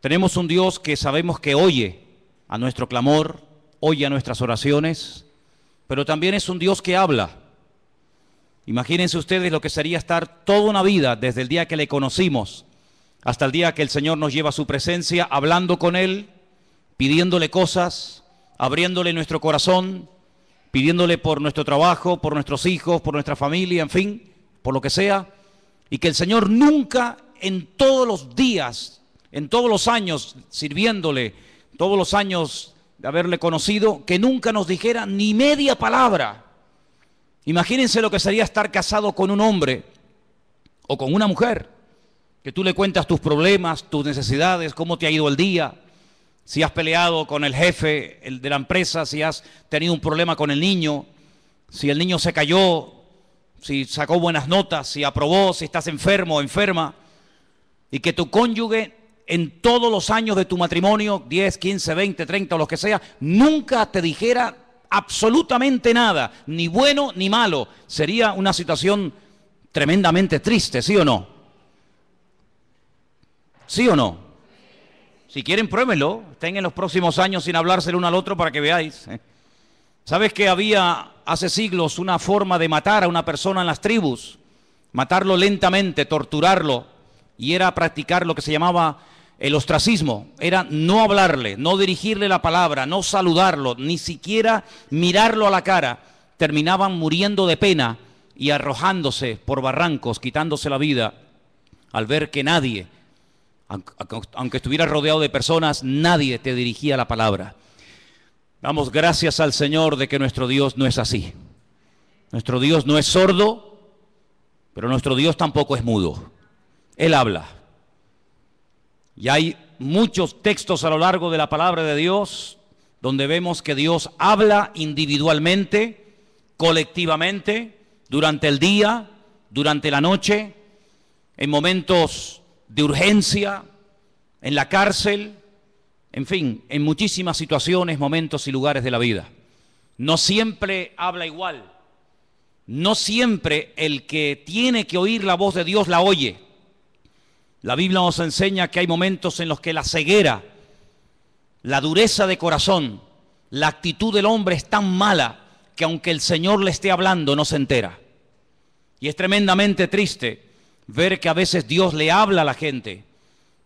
Tenemos un Dios que sabemos que oye a nuestro clamor, oye a nuestras oraciones, pero también es un Dios que habla. Imagínense ustedes lo que sería estar toda una vida desde el día que le conocimos hasta el día que el Señor nos lleva a su presencia, hablando con Él, pidiéndole cosas, abriéndole nuestro corazón, pidiéndole por nuestro trabajo, por nuestros hijos, por nuestra familia, en fin, por lo que sea, y que el Señor nunca en todos los días en todos los años sirviéndole, todos los años de haberle conocido, que nunca nos dijera ni media palabra. Imagínense lo que sería estar casado con un hombre o con una mujer, que tú le cuentas tus problemas, tus necesidades, cómo te ha ido el día, si has peleado con el jefe de la empresa, si has tenido un problema con el niño, si el niño se cayó, si sacó buenas notas, si aprobó, si estás enfermo o enferma, y que tu cónyuge en todos los años de tu matrimonio, 10, 15, 20, 30 o lo que sea, nunca te dijera absolutamente nada, ni bueno ni malo. Sería una situación tremendamente triste, ¿sí o no? ¿Sí o no? Si quieren, pruébenlo. Estén en los próximos años sin hablarse el uno al otro para que veáis. ¿eh? ¿Sabes que había hace siglos una forma de matar a una persona en las tribus? Matarlo lentamente, torturarlo. Y era practicar lo que se llamaba el ostracismo era no hablarle, no dirigirle la palabra, no saludarlo, ni siquiera mirarlo a la cara. Terminaban muriendo de pena y arrojándose por barrancos, quitándose la vida, al ver que nadie, aunque estuviera rodeado de personas, nadie te dirigía la palabra. Damos gracias al Señor de que nuestro Dios no es así. Nuestro Dios no es sordo, pero nuestro Dios tampoco es mudo. Él habla. Y hay muchos textos a lo largo de la palabra de Dios donde vemos que Dios habla individualmente, colectivamente, durante el día, durante la noche, en momentos de urgencia, en la cárcel, en fin, en muchísimas situaciones, momentos y lugares de la vida. No siempre habla igual. No siempre el que tiene que oír la voz de Dios la oye. La Biblia nos enseña que hay momentos en los que la ceguera, la dureza de corazón, la actitud del hombre es tan mala que aunque el Señor le esté hablando no se entera. Y es tremendamente triste ver que a veces Dios le habla a la gente,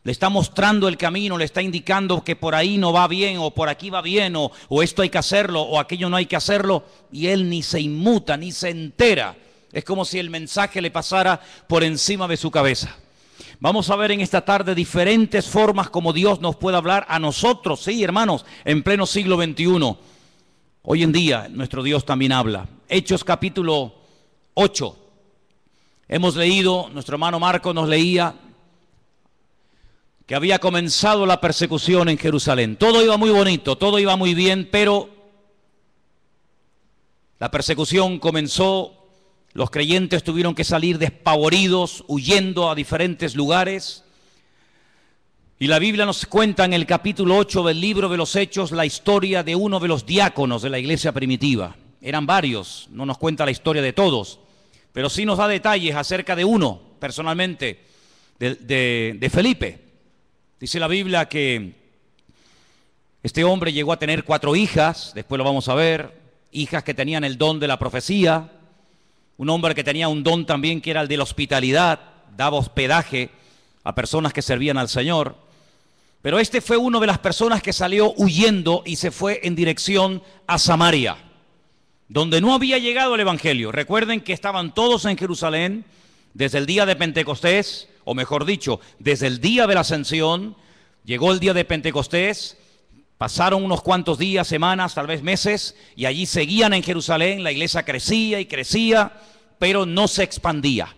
le está mostrando el camino, le está indicando que por ahí no va bien o por aquí va bien o, esto hay que hacerlo o aquello no hay que hacerlo y él ni se inmuta, ni se entera. Es como si el mensaje le pasara por encima de su cabeza. Vamos a ver en esta tarde diferentes formas como Dios nos puede hablar a nosotros, sí, hermanos, en pleno siglo XXI. Hoy en día nuestro Dios también habla. Hechos capítulo 8. Hemos leído, nuestro hermano Marco nos leía que había comenzado la persecución en Jerusalén. Todo iba muy bonito, todo iba muy bien, pero la persecución comenzó los creyentes tuvieron que salir despavoridos, huyendo a diferentes lugares. Y la Biblia nos cuenta en el capítulo 8 del libro de los Hechos la historia de uno de los diáconos de la iglesia primitiva. Eran varios, no nos cuenta la historia de todos, pero sí nos da detalles acerca de uno, personalmente, de, de Felipe. Dice la Biblia que este hombre llegó a tener cuatro hijas, después lo vamos a ver, hijas que tenían el don de la profecía un hombre que tenía un don también que era el de la hospitalidad, daba hospedaje a personas que servían al Señor. Pero este fue uno de las personas que salió huyendo y se fue en dirección a Samaria, donde no había llegado el Evangelio. Recuerden que estaban todos en Jerusalén desde el día de Pentecostés, o mejor dicho, desde el día de la ascensión, llegó el día de Pentecostés, Pasaron unos cuantos días, semanas, tal vez meses, y allí seguían en Jerusalén, la iglesia crecía y crecía, pero no se expandía.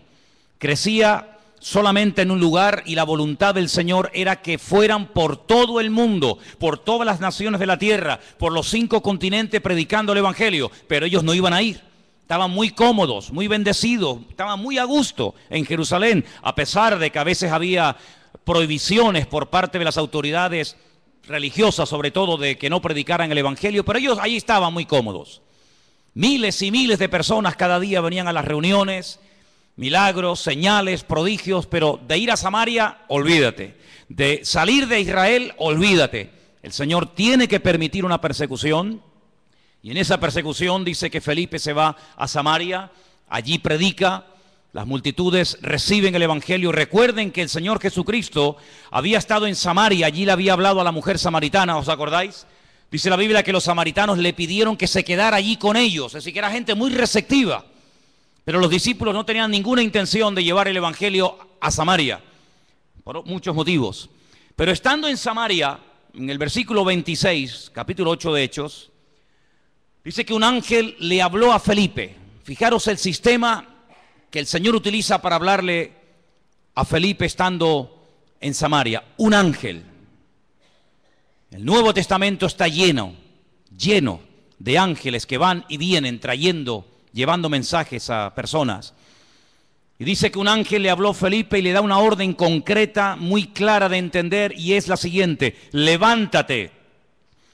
Crecía solamente en un lugar y la voluntad del Señor era que fueran por todo el mundo, por todas las naciones de la tierra, por los cinco continentes predicando el Evangelio, pero ellos no iban a ir. Estaban muy cómodos, muy bendecidos, estaban muy a gusto en Jerusalén, a pesar de que a veces había prohibiciones por parte de las autoridades religiosas, sobre todo de que no predicaran el Evangelio, pero ellos ahí estaban muy cómodos. Miles y miles de personas cada día venían a las reuniones, milagros, señales, prodigios, pero de ir a Samaria, olvídate. De salir de Israel, olvídate. El Señor tiene que permitir una persecución y en esa persecución dice que Felipe se va a Samaria, allí predica, las multitudes reciben el Evangelio. Recuerden que el Señor Jesucristo había estado en Samaria, allí le había hablado a la mujer samaritana, ¿os acordáis? Dice la Biblia que los samaritanos le pidieron que se quedara allí con ellos, así que era gente muy receptiva. Pero los discípulos no tenían ninguna intención de llevar el Evangelio a Samaria, por muchos motivos. Pero estando en Samaria, en el versículo 26, capítulo 8 de Hechos, dice que un ángel le habló a Felipe. Fijaros el sistema que el Señor utiliza para hablarle a Felipe estando en Samaria. Un ángel. El Nuevo Testamento está lleno, lleno de ángeles que van y vienen trayendo, llevando mensajes a personas. Y dice que un ángel le habló a Felipe y le da una orden concreta, muy clara de entender, y es la siguiente, levántate,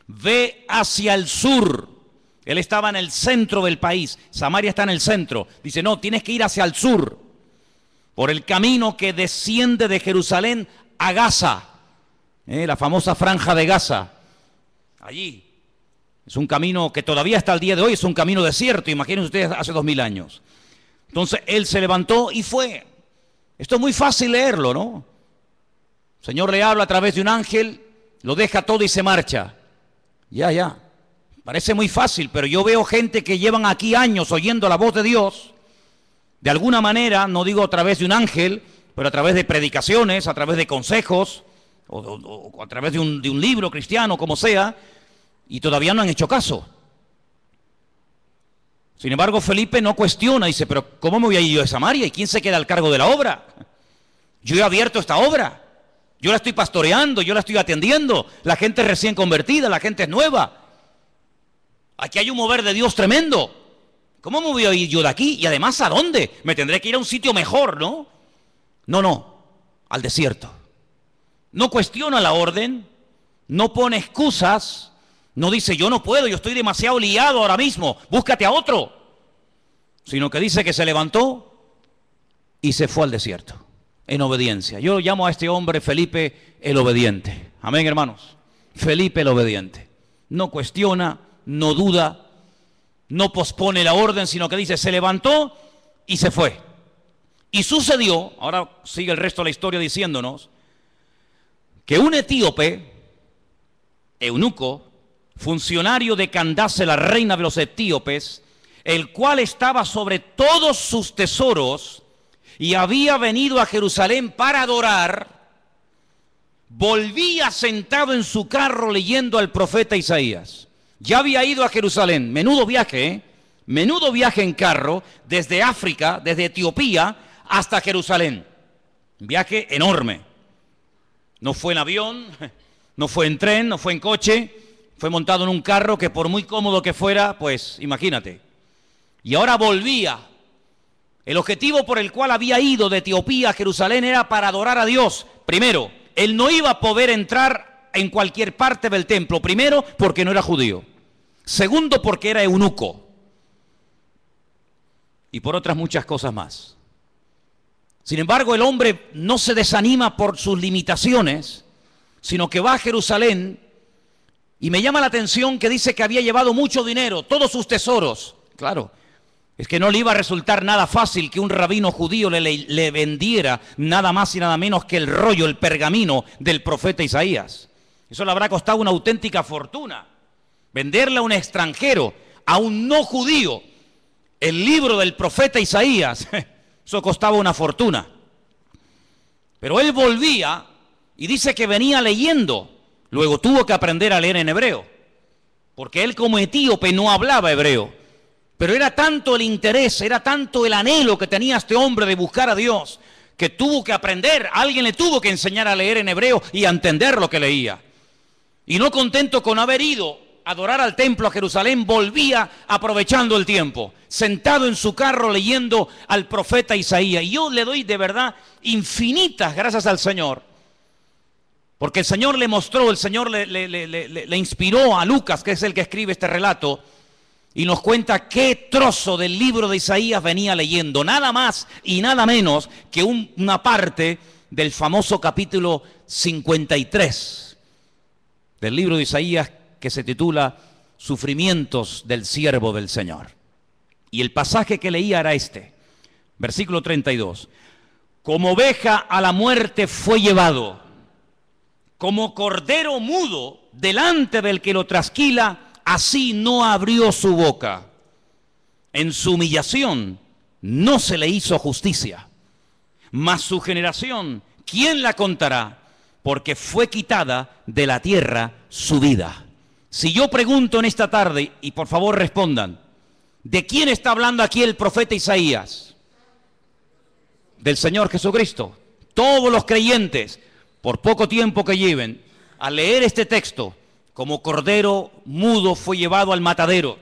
ve hacia el sur. Él estaba en el centro del país, Samaria está en el centro. Dice, no, tienes que ir hacia el sur, por el camino que desciende de Jerusalén a Gaza. ¿Eh? la famosa franja de Gaza, allí. Es un camino que todavía hasta el día de hoy es un camino desierto, imagínense ustedes hace dos mil años. Entonces él se levantó y fue. Esto es muy fácil leerlo, ¿no? El Señor le habla a través de un ángel, lo deja todo y se marcha. Ya, ya. Parece muy fácil, pero yo veo gente que llevan aquí años oyendo la voz de Dios, de alguna manera, no digo a través de un ángel, pero a través de predicaciones, a través de consejos, o, a través de un, libro cristiano, como sea, y todavía no han hecho caso. Sin embargo, Felipe no cuestiona, dice, pero ¿cómo me voy a ir yo de Samaria? ¿Y quién se queda al cargo de la obra? Yo he abierto esta obra, yo la estoy pastoreando, yo la estoy atendiendo, la gente recién convertida, la gente es nueva. Aquí hay un mover de Dios tremendo. ¿Cómo me voy a ir yo de aquí? Y además, ¿a dónde? Me tendré que ir a un sitio mejor, ¿no? No, no, al desierto no cuestiona la orden, no pone excusas, no dice yo no puedo, yo estoy demasiado liado ahora mismo, búscate a otro, sino que dice que se levantó y se fue al desierto en obediencia. Yo llamo a este hombre Felipe el obediente. Amén, hermanos. Felipe el obediente. No cuestiona, no duda, no pospone la orden, sino que dice, se levantó y se fue. Y sucedió, ahora sigue el resto de la historia diciéndonos, que un etíope, eunuco, funcionario de Candace, la reina de los etíopes, el cual estaba sobre todos sus tesoros y había venido a Jerusalén para adorar, volvía sentado en su carro leyendo al profeta Isaías. Ya había ido a Jerusalén, menudo viaje, ¿eh? menudo viaje en carro desde África, desde Etiopía hasta Jerusalén. viaje enorme. No fue en avión, no fue en tren, no fue en coche, fue montado en un carro que por muy cómodo que fuera, pues imagínate. Y ahora volvía. El objetivo por el cual había ido de Etiopía a Jerusalén era para adorar a Dios. Primero, él no iba a poder entrar en cualquier parte del templo. Primero, porque no era judío. Segundo, porque era eunuco. Y por otras muchas cosas más. Sin embargo, el hombre no se desanima por sus limitaciones, sino que va a Jerusalén y me llama la atención que dice que había llevado mucho dinero, todos sus tesoros. Claro, es que no le iba a resultar nada fácil que un rabino judío le, vendiera nada más y nada menos que el rollo, el pergamino del profeta Isaías. Eso le habrá costado una auténtica fortuna. Venderle a un extranjero, a un no judío, el libro del profeta Isaías. Eso costaba una fortuna. Pero él volvía y dice que venía leyendo. Luego tuvo que aprender a leer en hebreo. Porque él como etíope no hablaba hebreo. Pero era tanto el interés, era tanto el anhelo que tenía este hombre de buscar a Dios, que tuvo que aprender, alguien le tuvo que enseñar a leer en hebreo y a entender lo que leía. Y no contento con haber ido adorar al templo a Jerusalén, volvía aprovechando el tiempo, sentado en su carro leyendo al profeta Isaías. Y yo le doy de verdad infinitas gracias al Señor. Porque el Señor le mostró, el Señor le, inspiró a Lucas, que es el que escribe este relato, y nos cuenta qué trozo del libro de Isaías venía leyendo. Nada más y nada menos que una parte del famoso capítulo 53 del libro de Isaías que se titula Sufrimientos del siervo del Señor. Y el pasaje que leía era este, versículo 32. Como oveja a la muerte fue llevado, como cordero mudo delante del que lo trasquila, así no abrió su boca. En su humillación no se le hizo justicia. Mas su generación, ¿quién la contará? Porque fue quitada de la tierra su vida. Si yo pregunto en esta tarde, y por favor respondan, ¿de quién está hablando aquí el profeta Isaías? Del Señor Jesucristo. Todos los creyentes, por poco tiempo que lleven, al leer este texto, como cordero mudo fue llevado al matadero.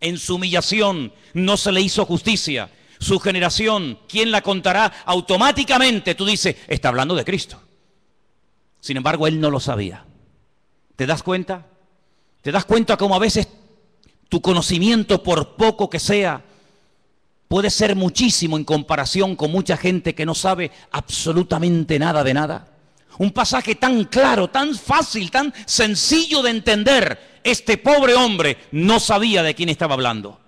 En su humillación no se le hizo justicia. Su generación, ¿quién la contará? Automáticamente tú dices, está hablando de Cristo. Sin embargo, él no lo sabía. ¿Te das cuenta? ¿Te das cuenta cómo a veces tu conocimiento, por poco que sea, puede ser muchísimo en comparación con mucha gente que no sabe absolutamente nada de nada? Un pasaje tan claro, tan fácil, tan sencillo de entender. Este pobre hombre no sabía de quién estaba hablando.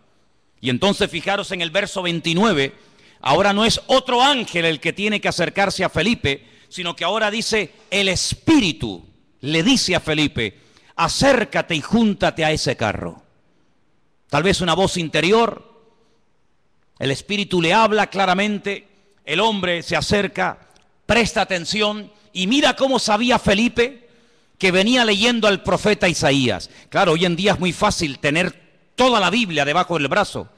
Y entonces fijaros en el verso 29, ahora no es otro ángel el que tiene que acercarse a Felipe, sino que ahora dice el Espíritu, le dice a Felipe, acércate y júntate a ese carro. Tal vez una voz interior, el espíritu le habla claramente, el hombre se acerca, presta atención y mira cómo sabía Felipe que venía leyendo al profeta Isaías. Claro, hoy en día es muy fácil tener toda la Biblia debajo del brazo,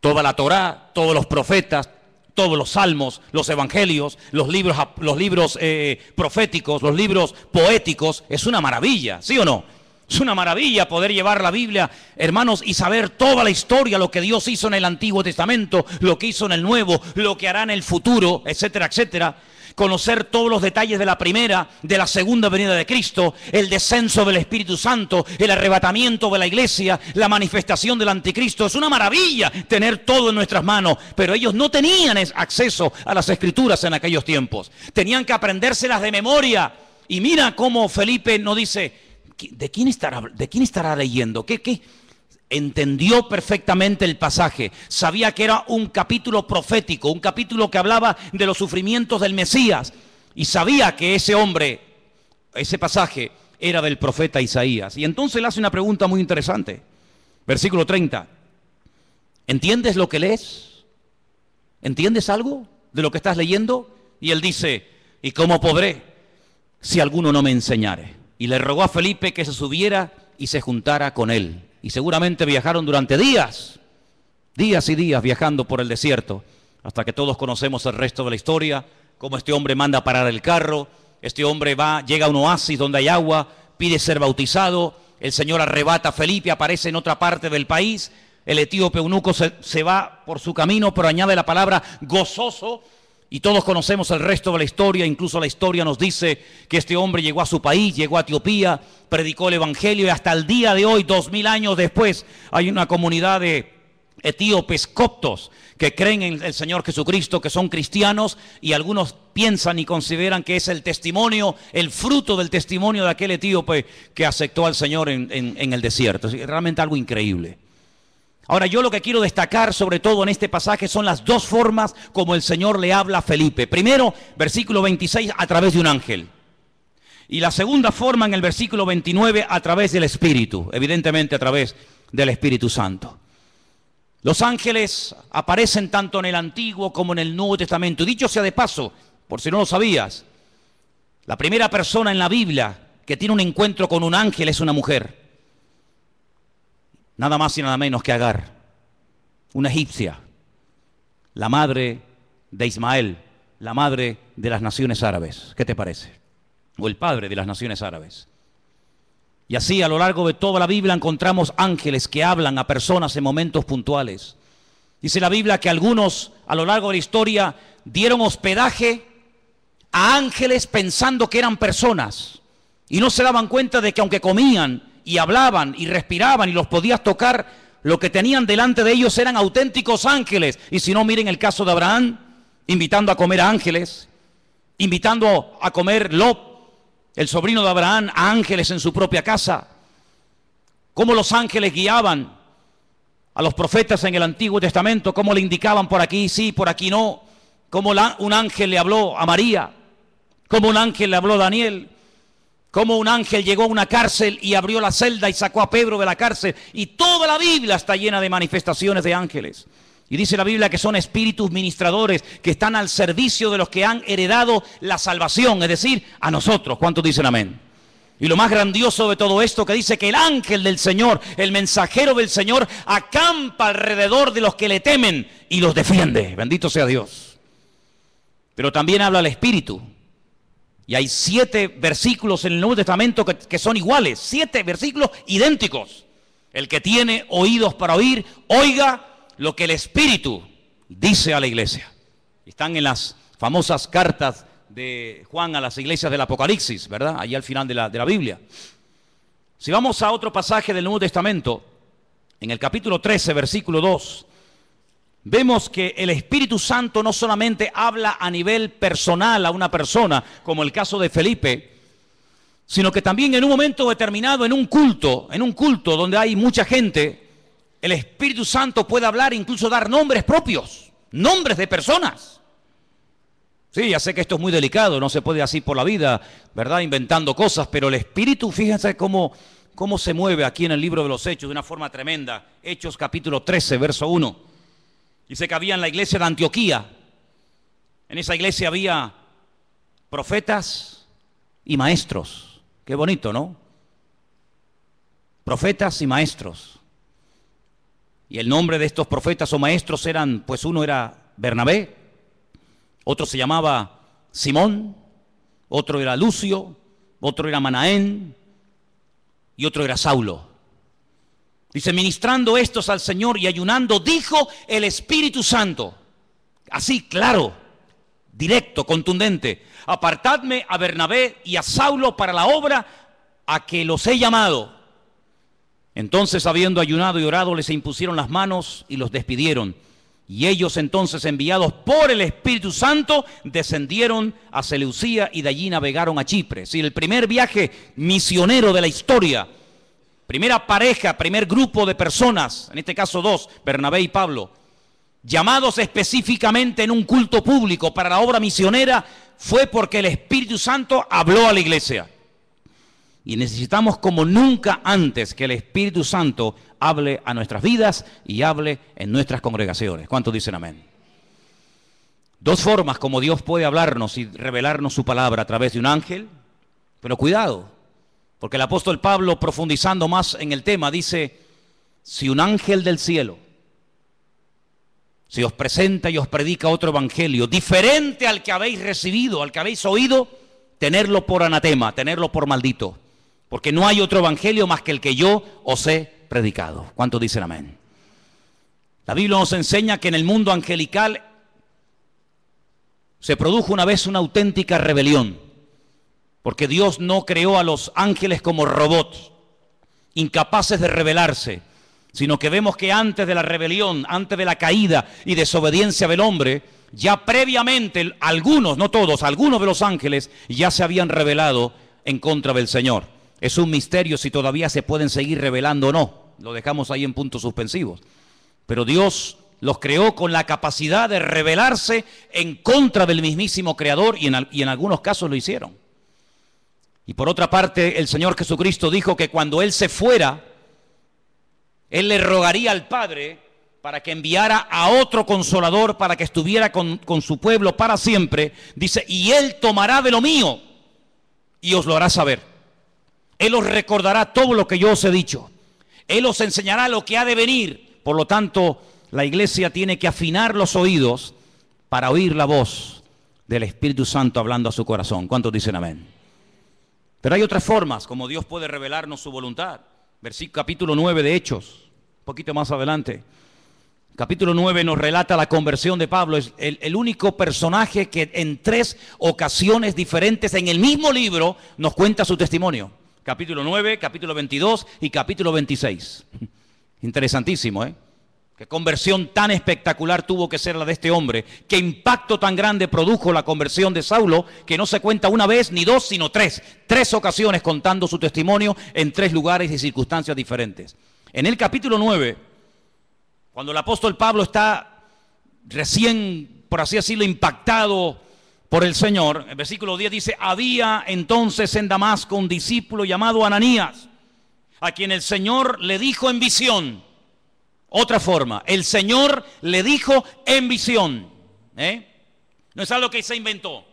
toda la Torá, todos los profetas, todos los salmos, los evangelios, los libros, los libros eh, proféticos, los libros poéticos. Es una maravilla, ¿sí o no? Es una maravilla poder llevar la Biblia, hermanos, y saber toda la historia, lo que Dios hizo en el Antiguo Testamento, lo que hizo en el Nuevo, lo que hará en el futuro, etcétera, etcétera conocer todos los detalles de la primera, de la segunda venida de Cristo, el descenso del Espíritu Santo, el arrebatamiento de la iglesia, la manifestación del anticristo. Es una maravilla tener todo en nuestras manos, pero ellos no tenían acceso a las escrituras en aquellos tiempos. Tenían que aprendérselas de memoria. Y mira cómo Felipe no dice, ¿de quién estará, de quién estará leyendo? ¿Qué, qué? entendió perfectamente el pasaje, sabía que era un capítulo profético, un capítulo que hablaba de los sufrimientos del Mesías, y sabía que ese hombre, ese pasaje, era del profeta Isaías. Y entonces le hace una pregunta muy interesante. Versículo 30. ¿Entiendes lo que lees? ¿Entiendes algo de lo que estás leyendo? Y él dice, ¿y cómo podré si alguno no me enseñare? Y le rogó a Felipe que se subiera y se juntara con él y seguramente viajaron durante días, días y días viajando por el desierto, hasta que todos conocemos el resto de la historia, cómo este hombre manda a parar el carro, este hombre va, llega a un oasis donde hay agua, pide ser bautizado, el Señor arrebata a Felipe, aparece en otra parte del país, el etíope eunuco se, se va por su camino, pero añade la palabra gozoso, y todos conocemos el resto de la historia, incluso la historia nos dice que este hombre llegó a su país, llegó a Etiopía, predicó el Evangelio y hasta el día de hoy, dos mil años después, hay una comunidad de etíopes coptos que creen en el Señor Jesucristo, que son cristianos y algunos piensan y consideran que es el testimonio, el fruto del testimonio de aquel etíope que aceptó al Señor en, el desierto. Es realmente algo increíble. Ahora yo lo que quiero destacar sobre todo en este pasaje son las dos formas como el Señor le habla a Felipe. Primero, versículo 26, a través de un ángel. Y la segunda forma en el versículo 29, a través del Espíritu, evidentemente a través del Espíritu Santo. Los ángeles aparecen tanto en el Antiguo como en el Nuevo Testamento. Dicho sea de paso, por si no lo sabías, la primera persona en la Biblia que tiene un encuentro con un ángel es una mujer nada más y nada menos que Agar, una egipcia, la madre de Ismael, la madre de las naciones árabes. ¿Qué te parece? O el padre de las naciones árabes. Y así a lo largo de toda la Biblia encontramos ángeles que hablan a personas en momentos puntuales. Dice la Biblia que algunos a lo largo de la historia dieron hospedaje a ángeles pensando que eran personas y no se daban cuenta de que aunque comían y hablaban y respiraban y los podías tocar, lo que tenían delante de ellos eran auténticos ángeles. Y si no, miren el caso de Abraham, invitando a comer a ángeles, invitando a comer Lob, el sobrino de Abraham, a ángeles en su propia casa. Cómo los ángeles guiaban a los profetas en el Antiguo Testamento, cómo le indicaban por aquí sí, por aquí no, cómo un ángel le habló a María, cómo un ángel le habló a Daniel, cómo un ángel llegó a una cárcel y abrió la celda y sacó a Pedro de la cárcel. Y toda la Biblia está llena de manifestaciones de ángeles. Y dice la Biblia que son espíritus ministradores que están al servicio de los que han heredado la salvación, es decir, a nosotros. ¿Cuántos dicen amén? Y lo más grandioso de todo esto que dice que el ángel del Señor, el mensajero del Señor, acampa alrededor de los que le temen y los defiende. Bendito sea Dios. Pero también habla el Espíritu. Y hay siete versículos en el Nuevo Testamento que, son iguales, siete versículos idénticos. El que tiene oídos para oír, oiga lo que el Espíritu dice a la iglesia. Están en las famosas cartas de Juan a las iglesias del Apocalipsis, ¿verdad? Allí al final de la, de la Biblia. Si vamos a otro pasaje del Nuevo Testamento, en el capítulo 13, versículo 2, vemos que el Espíritu Santo no solamente habla a nivel personal a una persona, como el caso de Felipe, sino que también en un momento determinado, en un culto, en un culto donde hay mucha gente, el Espíritu Santo puede hablar e incluso dar nombres propios, nombres de personas. Sí, ya sé que esto es muy delicado, no se puede así por la vida, ¿verdad? Inventando cosas, pero el Espíritu, fíjense cómo, cómo se mueve aquí en el libro de los Hechos de una forma tremenda. Hechos capítulo 13, verso 1. Dice que había en la iglesia de Antioquía. En esa iglesia había profetas y maestros. Qué bonito, ¿no? Profetas y maestros. Y el nombre de estos profetas o maestros eran, pues uno era Bernabé, otro se llamaba Simón, otro era Lucio, otro era Manaén y otro era Saulo. Dice, ministrando estos al Señor y ayunando, dijo el Espíritu Santo. Así, claro, directo, contundente. Apartadme a Bernabé y a Saulo para la obra a que los he llamado. Entonces, habiendo ayunado y orado, les impusieron las manos y los despidieron. Y ellos entonces, enviados por el Espíritu Santo, descendieron a Seleucía y de allí navegaron a Chipre. el primer viaje misionero de la historia primera pareja, primer grupo de personas, en este caso dos, Bernabé y Pablo, llamados específicamente en un culto público para la obra misionera, fue porque el Espíritu Santo habló a la iglesia. Y necesitamos como nunca antes que el Espíritu Santo hable a nuestras vidas y hable en nuestras congregaciones. ¿Cuántos dicen amén? Dos formas como Dios puede hablarnos y revelarnos su palabra a través de un ángel, pero cuidado, porque el apóstol Pablo, profundizando más en el tema, dice, si un ángel del cielo Si os presenta y os predica otro evangelio diferente al que habéis recibido, al que habéis oído, tenerlo por anatema, tenerlo por maldito. Porque no hay otro evangelio más que el que yo os he predicado. ¿Cuántos dicen amén? La Biblia nos enseña que en el mundo angelical se produjo una vez una auténtica rebelión. Porque Dios no creó a los ángeles como robots, incapaces de rebelarse, sino que vemos que antes de la rebelión, antes de la caída y desobediencia del hombre, ya previamente algunos, no todos, algunos de los ángeles ya se habían rebelado en contra del Señor. Es un misterio si todavía se pueden seguir revelando o no. Lo dejamos ahí en puntos suspensivos. Pero Dios los creó con la capacidad de rebelarse en contra del mismísimo Creador y en algunos casos lo hicieron. Y por otra parte, el Señor Jesucristo dijo que cuando Él se fuera, Él le rogaría al Padre para que enviara a otro consolador para que estuviera con, su pueblo para siempre, dice, y Él tomará de lo mío y os lo hará saber. Él os recordará todo lo que yo os he dicho. Él os enseñará lo que ha de venir. Por lo tanto, la iglesia tiene que afinar los oídos para oír la voz del Espíritu Santo hablando a su corazón. ¿Cuántos dicen amén? Pero hay otras formas como Dios puede revelarnos su voluntad. Versículo capítulo 9 de Hechos, un poquito más adelante. Capítulo 9 nos relata la conversión de Pablo. Es el, el, único personaje que en tres ocasiones diferentes en el mismo libro nos cuenta su testimonio. Capítulo 9, capítulo 22 y capítulo 26. Interesantísimo, ¿eh? Qué conversión tan espectacular tuvo que ser la de este hombre. Qué impacto tan grande produjo la conversión de Saulo que no se cuenta una vez, ni dos, sino tres. Tres ocasiones contando su testimonio en tres lugares y circunstancias diferentes. En el capítulo 9, cuando el apóstol Pablo está recién, por así decirlo, impactado por el Señor, el versículo 10 dice, había entonces en Damasco un discípulo llamado Ananías, a quien el Señor le dijo en visión, otra forma, el Señor le dijo en visión. ¿eh? No es algo que se inventó.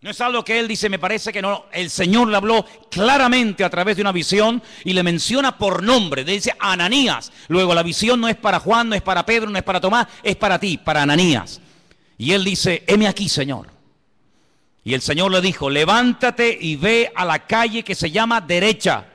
No es algo que él dice, me parece que no. El Señor le habló claramente a través de una visión y le menciona por nombre. Le dice Ananías. Luego la visión no es para Juan, no es para Pedro, no es para Tomás, es para ti, para Ananías. Y él dice, heme aquí, Señor. Y el Señor le dijo, levántate y ve a la calle que se llama derecha.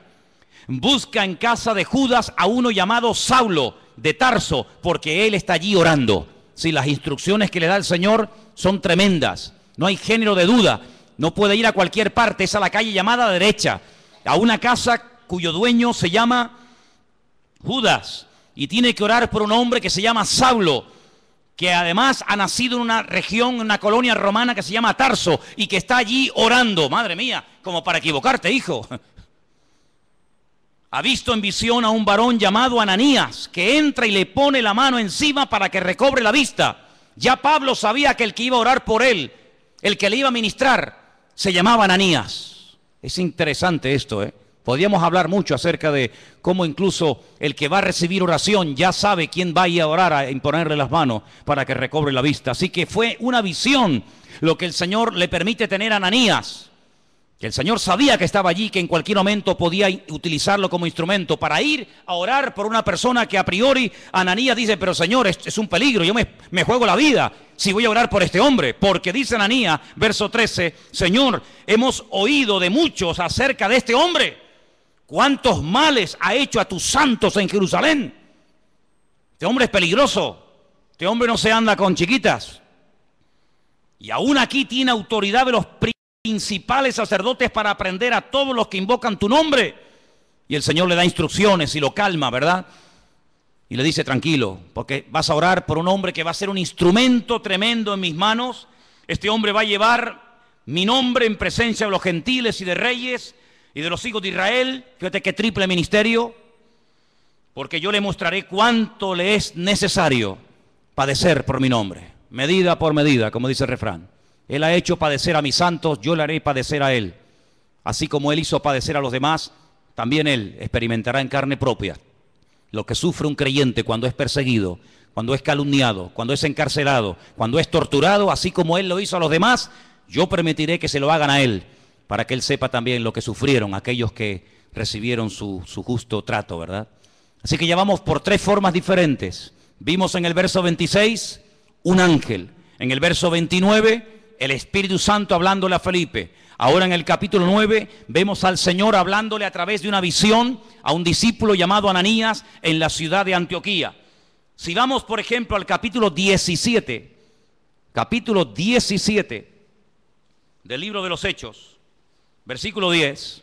Busca en casa de Judas a uno llamado Saulo de Tarso, porque él está allí orando. Si las instrucciones que le da el Señor son tremendas, no hay género de duda. No puede ir a cualquier parte, es a la calle llamada derecha, a una casa cuyo dueño se llama Judas y tiene que orar por un hombre que se llama Saulo, que además ha nacido en una región, en una colonia romana que se llama Tarso y que está allí orando. Madre mía, como para equivocarte, hijo ha visto en visión a un varón llamado Ananías, que entra y le pone la mano encima para que recobre la vista. Ya Pablo sabía que el que iba a orar por él, el que le iba a ministrar, se llamaba Ananías. Es interesante esto, ¿eh? Podríamos hablar mucho acerca de cómo incluso el que va a recibir oración ya sabe quién va a ir a orar a imponerle las manos para que recobre la vista. Así que fue una visión lo que el Señor le permite tener a Ananías el Señor sabía que estaba allí, que en cualquier momento podía utilizarlo como instrumento para ir a orar por una persona que a priori Ananías dice, pero Señor, es, un peligro, yo me, juego la vida si voy a orar por este hombre, porque dice Ananías, verso 13, Señor, hemos oído de muchos acerca de este hombre, cuántos males ha hecho a tus santos en Jerusalén. Este hombre es peligroso, este hombre no se anda con chiquitas. Y aún aquí tiene autoridad de los principales sacerdotes para aprender a todos los que invocan tu nombre. Y el Señor le da instrucciones y lo calma, ¿verdad? Y le dice, tranquilo, porque vas a orar por un hombre que va a ser un instrumento tremendo en mis manos. Este hombre va a llevar mi nombre en presencia de los gentiles y de reyes y de los hijos de Israel. Fíjate que triple ministerio. Porque yo le mostraré cuánto le es necesario padecer por mi nombre. Medida por medida, como dice el refrán. Él ha hecho padecer a mis santos, yo le haré padecer a Él. Así como Él hizo padecer a los demás, también Él experimentará en carne propia lo que sufre un creyente cuando es perseguido, cuando es calumniado, cuando es encarcelado, cuando es torturado, así como Él lo hizo a los demás, yo permitiré que se lo hagan a Él, para que Él sepa también lo que sufrieron aquellos que recibieron su, justo trato, ¿verdad? Así que ya vamos por tres formas diferentes. Vimos en el verso 26 un ángel, en el verso 29 el Espíritu Santo hablándole a Felipe. Ahora en el capítulo 9 vemos al Señor hablándole a través de una visión a un discípulo llamado Ananías en la ciudad de Antioquía. Si vamos, por ejemplo, al capítulo 17, capítulo 17 del libro de los Hechos, versículo 10,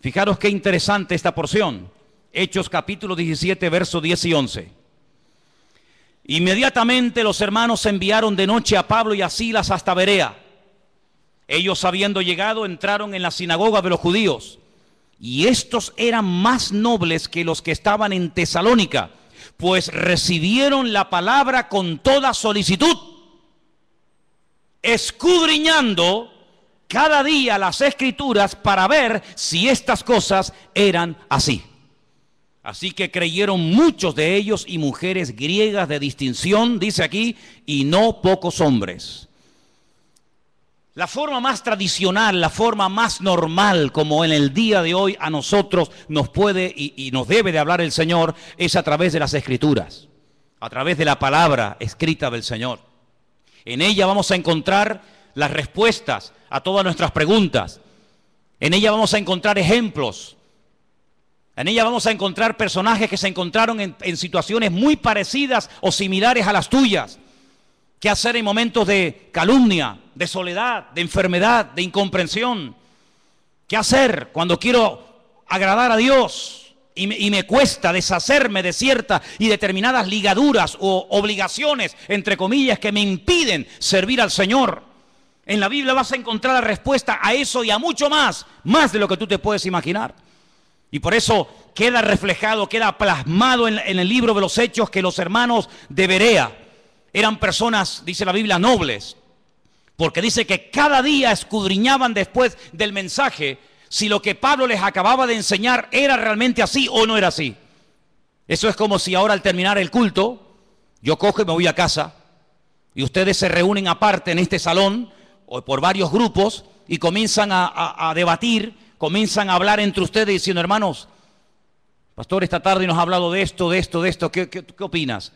fijaros qué interesante esta porción. Hechos capítulo 17, verso 10 y 11. Inmediatamente los hermanos enviaron de noche a Pablo y a Silas hasta Berea. Ellos habiendo llegado entraron en la sinagoga de los judíos. Y estos eran más nobles que los que estaban en Tesalónica, pues recibieron la palabra con toda solicitud, escudriñando cada día las escrituras para ver si estas cosas eran así. Así que creyeron muchos de ellos y mujeres griegas de distinción, dice aquí, y no pocos hombres. La forma más tradicional, la forma más normal, como en el día de hoy a nosotros nos puede y, nos debe de hablar el Señor, es a través de las escrituras, a través de la palabra escrita del Señor. En ella vamos a encontrar las respuestas a todas nuestras preguntas. En ella vamos a encontrar ejemplos, en ella vamos a encontrar personajes que se encontraron en, situaciones muy parecidas o similares a las tuyas. ¿Qué hacer en momentos de calumnia, de soledad, de enfermedad, de incomprensión? ¿Qué hacer cuando quiero agradar a Dios y me, y me, cuesta deshacerme de ciertas y determinadas ligaduras o obligaciones, entre comillas, que me impiden servir al Señor? En la Biblia vas a encontrar la respuesta a eso y a mucho más, más de lo que tú te puedes imaginar. Y por eso queda reflejado, queda plasmado en, el libro de los hechos que los hermanos de Berea eran personas, dice la Biblia, nobles. Porque dice que cada día escudriñaban después del mensaje si lo que Pablo les acababa de enseñar era realmente así o no era así. Eso es como si ahora al terminar el culto, yo cojo y me voy a casa, y ustedes se reúnen aparte en este salón, o por varios grupos, y comienzan a debatir comienzan a hablar entre ustedes diciendo, hermanos, pastor, esta tarde nos ha hablado de esto, de esto, de esto, ¿qué, opinas?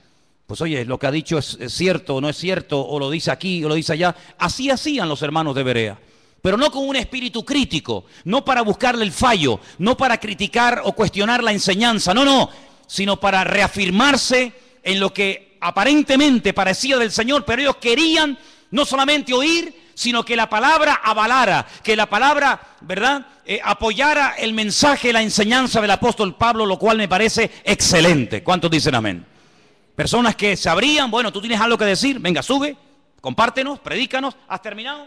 Pues oye, lo que ha dicho es, es cierto o no es cierto, o lo dice aquí o lo dice allá. Así hacían los hermanos de Berea pero no con un espíritu crítico, no para buscarle el fallo, no para criticar o cuestionar la enseñanza, no, no, sino para reafirmarse en lo que aparentemente parecía del Señor, pero ellos querían no solamente oír, sino que la palabra avalara, que la palabra, ¿verdad?, eh, apoyara el mensaje, la enseñanza del apóstol Pablo, lo cual me parece excelente. ¿Cuántos dicen amén? Personas que sabrían, bueno, tú tienes algo que decir, venga, sube, compártenos, predícanos, ¿has terminado?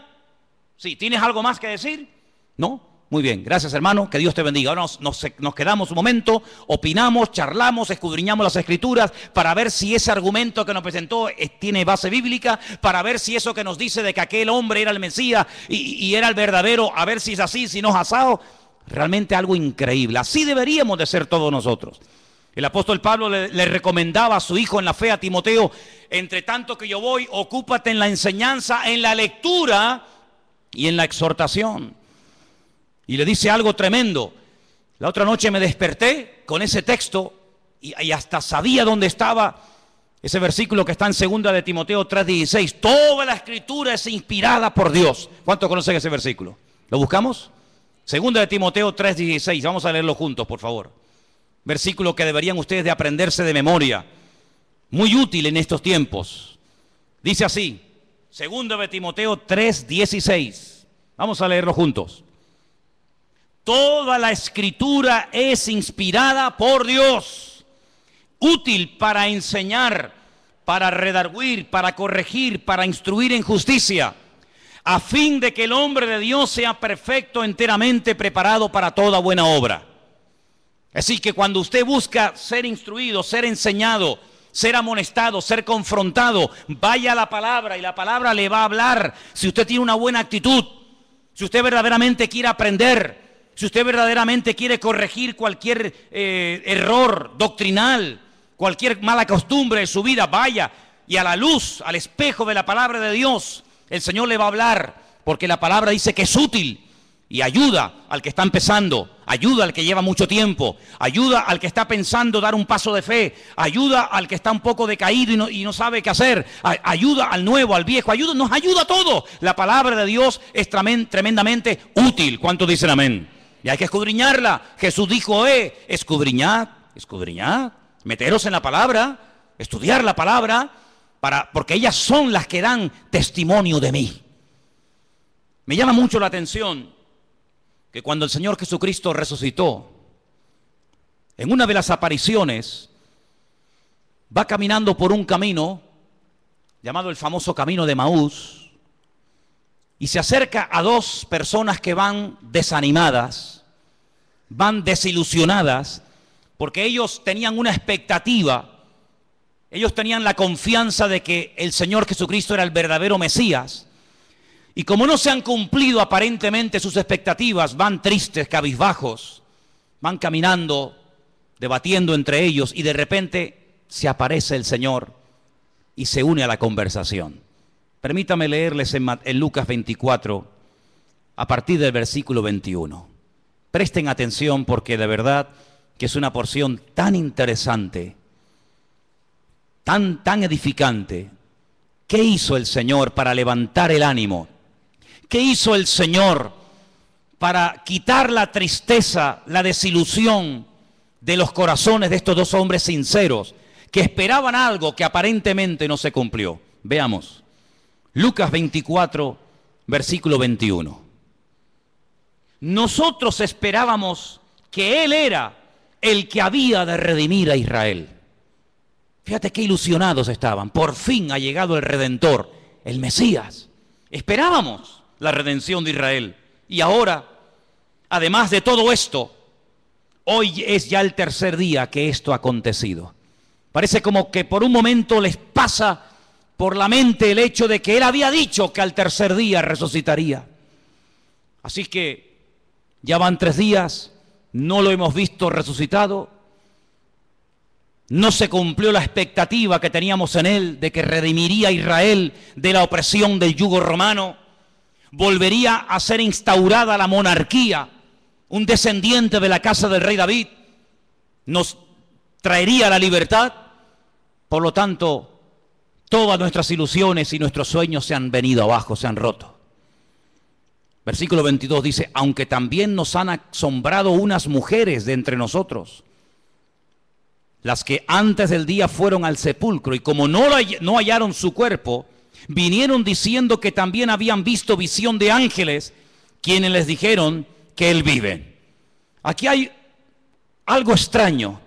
Sí, ¿tienes algo más que decir? No, muy bien, gracias hermano, que Dios te bendiga. Ahora nos, quedamos un momento, opinamos, charlamos, escudriñamos las escrituras para ver si ese argumento que nos presentó eh, tiene base bíblica, para ver si eso que nos dice de que aquel hombre era el Mesías y, era el verdadero, a ver si es así, si no es asado, realmente algo increíble. Así deberíamos de ser todos nosotros. El apóstol Pablo le, recomendaba a su hijo en la fe a Timoteo, entre tanto que yo voy, ocúpate en la enseñanza, en la lectura y en la exhortación. Y le dice algo tremendo. La otra noche me desperté con ese texto y, hasta sabía dónde estaba ese versículo que está en segunda de Timoteo 3:16. Toda la escritura es inspirada por Dios. ¿Cuántos conocen ese versículo? ¿Lo buscamos? Segunda de Timoteo 3:16. Vamos a leerlo juntos, por favor. Versículo que deberían ustedes de aprenderse de memoria. Muy útil en estos tiempos. Dice así, 2 de Timoteo 3:16. Vamos a leerlo juntos. Toda la escritura es inspirada por Dios, útil para enseñar, para redarguir, para corregir, para instruir en justicia, a fin de que el hombre de Dios sea perfecto, enteramente preparado para toda buena obra. Así que cuando usted busca ser instruido, ser enseñado, ser amonestado, ser confrontado, vaya a la palabra y la palabra le va a hablar. Si usted tiene una buena actitud, si usted verdaderamente quiere aprender, si usted verdaderamente quiere corregir cualquier eh, error doctrinal, cualquier mala costumbre de su vida, vaya y a la luz, al espejo de la palabra de Dios, el Señor le va a hablar, porque la palabra dice que es útil y ayuda al que está empezando, ayuda al que lleva mucho tiempo, ayuda al que está pensando dar un paso de fe, ayuda al que está un poco decaído y no, y no sabe qué hacer, ayuda al nuevo, al viejo, ayuda, nos ayuda a todos. La palabra de Dios es tremendamente útil. ¿Cuántos dicen amén? Y hay que escudriñarla. Jesús dijo, eh, escudriñad, escudriñad, meteros en la palabra, estudiar la palabra, para, porque ellas son las que dan testimonio de mí. Me llama mucho la atención que cuando el Señor Jesucristo resucitó, en una de las apariciones, va caminando por un camino llamado el famoso camino de Maús, y se acerca a dos personas que van desanimadas, van desilusionadas, porque ellos tenían una expectativa, ellos tenían la confianza de que el Señor Jesucristo era el verdadero Mesías. Y como no se han cumplido aparentemente sus expectativas, van tristes, cabizbajos, van caminando, debatiendo entre ellos y de repente se aparece el Señor y se une a la conversación. Permítame leerles en, Lucas 24, a partir del versículo 21. Presten atención porque de verdad que es una porción tan interesante, tan, tan edificante. ¿Qué hizo el Señor para levantar el ánimo? ¿Qué hizo el Señor para quitar la tristeza, la desilusión de los corazones de estos dos hombres sinceros que esperaban algo que aparentemente no se cumplió? Veamos. Lucas 24, versículo 21. Nosotros esperábamos que Él era el que había de redimir a Israel. Fíjate qué ilusionados estaban. Por fin ha llegado el Redentor, el Mesías. Esperábamos la redención de Israel. Y ahora, además de todo esto, hoy es ya el tercer día que esto ha acontecido. Parece como que por un momento les pasa por la mente el hecho de que él había dicho que al tercer día resucitaría. Así que ya van tres días, no lo hemos visto resucitado, no se cumplió la expectativa que teníamos en él de que redimiría a Israel de la opresión del yugo romano, volvería a ser instaurada la monarquía, un descendiente de la casa del rey David, nos traería la libertad, por lo tanto Todas nuestras ilusiones y nuestros sueños se han venido abajo, se han roto. Versículo 22 dice, aunque también nos han asombrado unas mujeres de entre nosotros, las que antes del día fueron al sepulcro y como no, no hallaron su cuerpo, vinieron diciendo que también habían visto visión de ángeles, quienes les dijeron que él vive. Aquí hay algo extraño,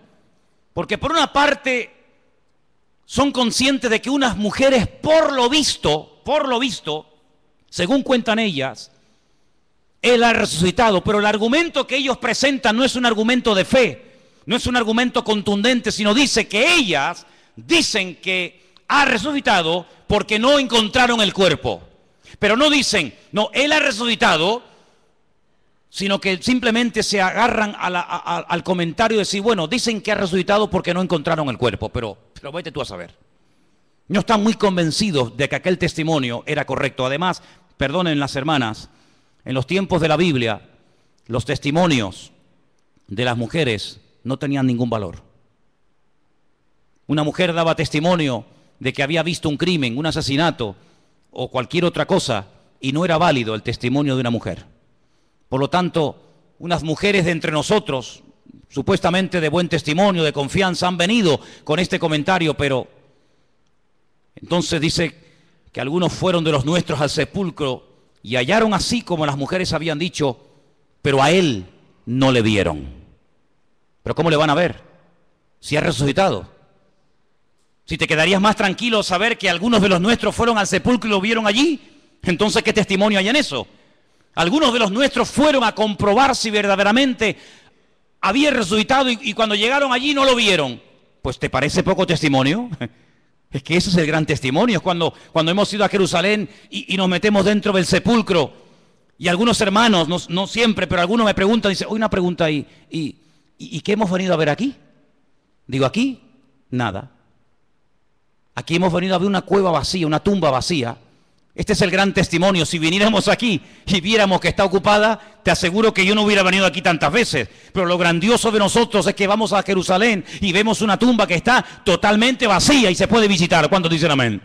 porque por una parte son conscientes de que unas mujeres, por lo visto, por lo visto, según cuentan ellas, Él ha resucitado. Pero el argumento que ellos presentan no es un argumento de fe, no es un argumento contundente, sino dice que ellas dicen que ha resucitado porque no encontraron el cuerpo. Pero no dicen, no, Él ha resucitado sino que simplemente se agarran al comentario de decir, bueno, dicen que ha resucitado porque no encontraron el cuerpo, pero, pero vete tú a saber. No están muy convencidos de que aquel testimonio era correcto. Además, perdonen las hermanas, en los tiempos de la Biblia, los testimonios de las mujeres no tenían ningún valor. Una mujer daba testimonio de que había visto un crimen, un asesinato o cualquier otra cosa, y no era válido el testimonio de una mujer. Por lo tanto, unas mujeres de entre nosotros, supuestamente de buen testimonio, de confianza, han venido con este comentario, pero entonces dice que algunos fueron de los nuestros al sepulcro y hallaron así como las mujeres habían dicho, pero a él no le vieron. Pero ¿cómo le van a ver? Si ha resucitado. Si te quedarías más tranquilo saber que algunos de los nuestros fueron al sepulcro y lo vieron allí, entonces ¿qué testimonio hay en eso? Algunos de los nuestros fueron a comprobar si verdaderamente había resucitado y, cuando llegaron allí no lo vieron. Pues te parece poco testimonio. Es que ese es el gran testimonio, es cuando, cuando hemos ido a Jerusalén y, nos metemos dentro del sepulcro. Y algunos hermanos, no, siempre, pero algunos me preguntan, dice: hoy una pregunta ahí, ¿y, ¿y qué hemos venido a ver aquí? Digo, aquí, nada. Aquí hemos venido a ver una cueva vacía, una tumba vacía. Este es el gran testimonio. Si viniéramos aquí y viéramos que está ocupada, te aseguro que yo no hubiera venido aquí tantas veces. Pero lo grandioso de nosotros es que vamos a Jerusalén y vemos una tumba que está totalmente vacía y se puede visitar. ¿Cuántos dicen amén?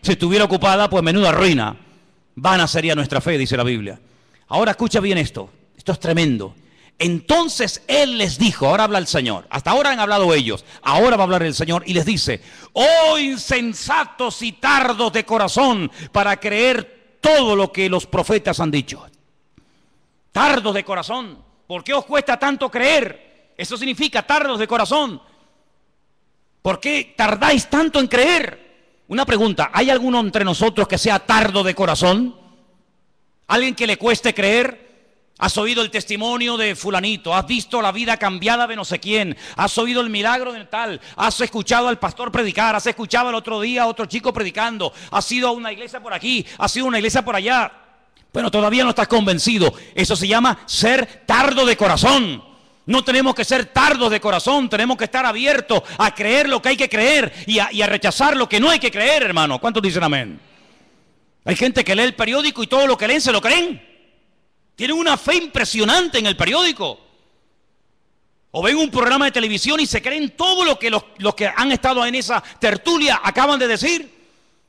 Si estuviera ocupada, pues menuda ruina. Vana sería nuestra fe, dice la Biblia. Ahora escucha bien esto. Esto es tremendo. Entonces Él les dijo, ahora habla el Señor, hasta ahora han hablado ellos, ahora va a hablar el Señor y les dice, oh insensatos y tardos de corazón para creer todo lo que los profetas han dicho. Tardos de corazón, ¿por qué os cuesta tanto creer? Eso significa tardos de corazón. ¿Por qué tardáis tanto en creer? Una pregunta, ¿hay alguno entre nosotros que sea tardo de corazón? ¿Alguien que le cueste creer? Has oído el testimonio de fulanito, has visto la vida cambiada de no sé quién, has oído el milagro de tal, has escuchado al pastor predicar, has escuchado el otro día a otro chico predicando, has ido a una iglesia por aquí, has ido a una iglesia por allá. Bueno, todavía no estás convencido. Eso se llama ser tardo de corazón. No tenemos que ser tardos de corazón, tenemos que estar abiertos a creer lo que hay que creer y a, y a rechazar lo que no hay que creer, hermano. ¿Cuántos dicen amén? Hay gente que lee el periódico y todo lo que leen se lo creen. Tienen una fe impresionante en el periódico. O ven un programa de televisión y se creen todo lo que los, que han estado en esa tertulia acaban de decir.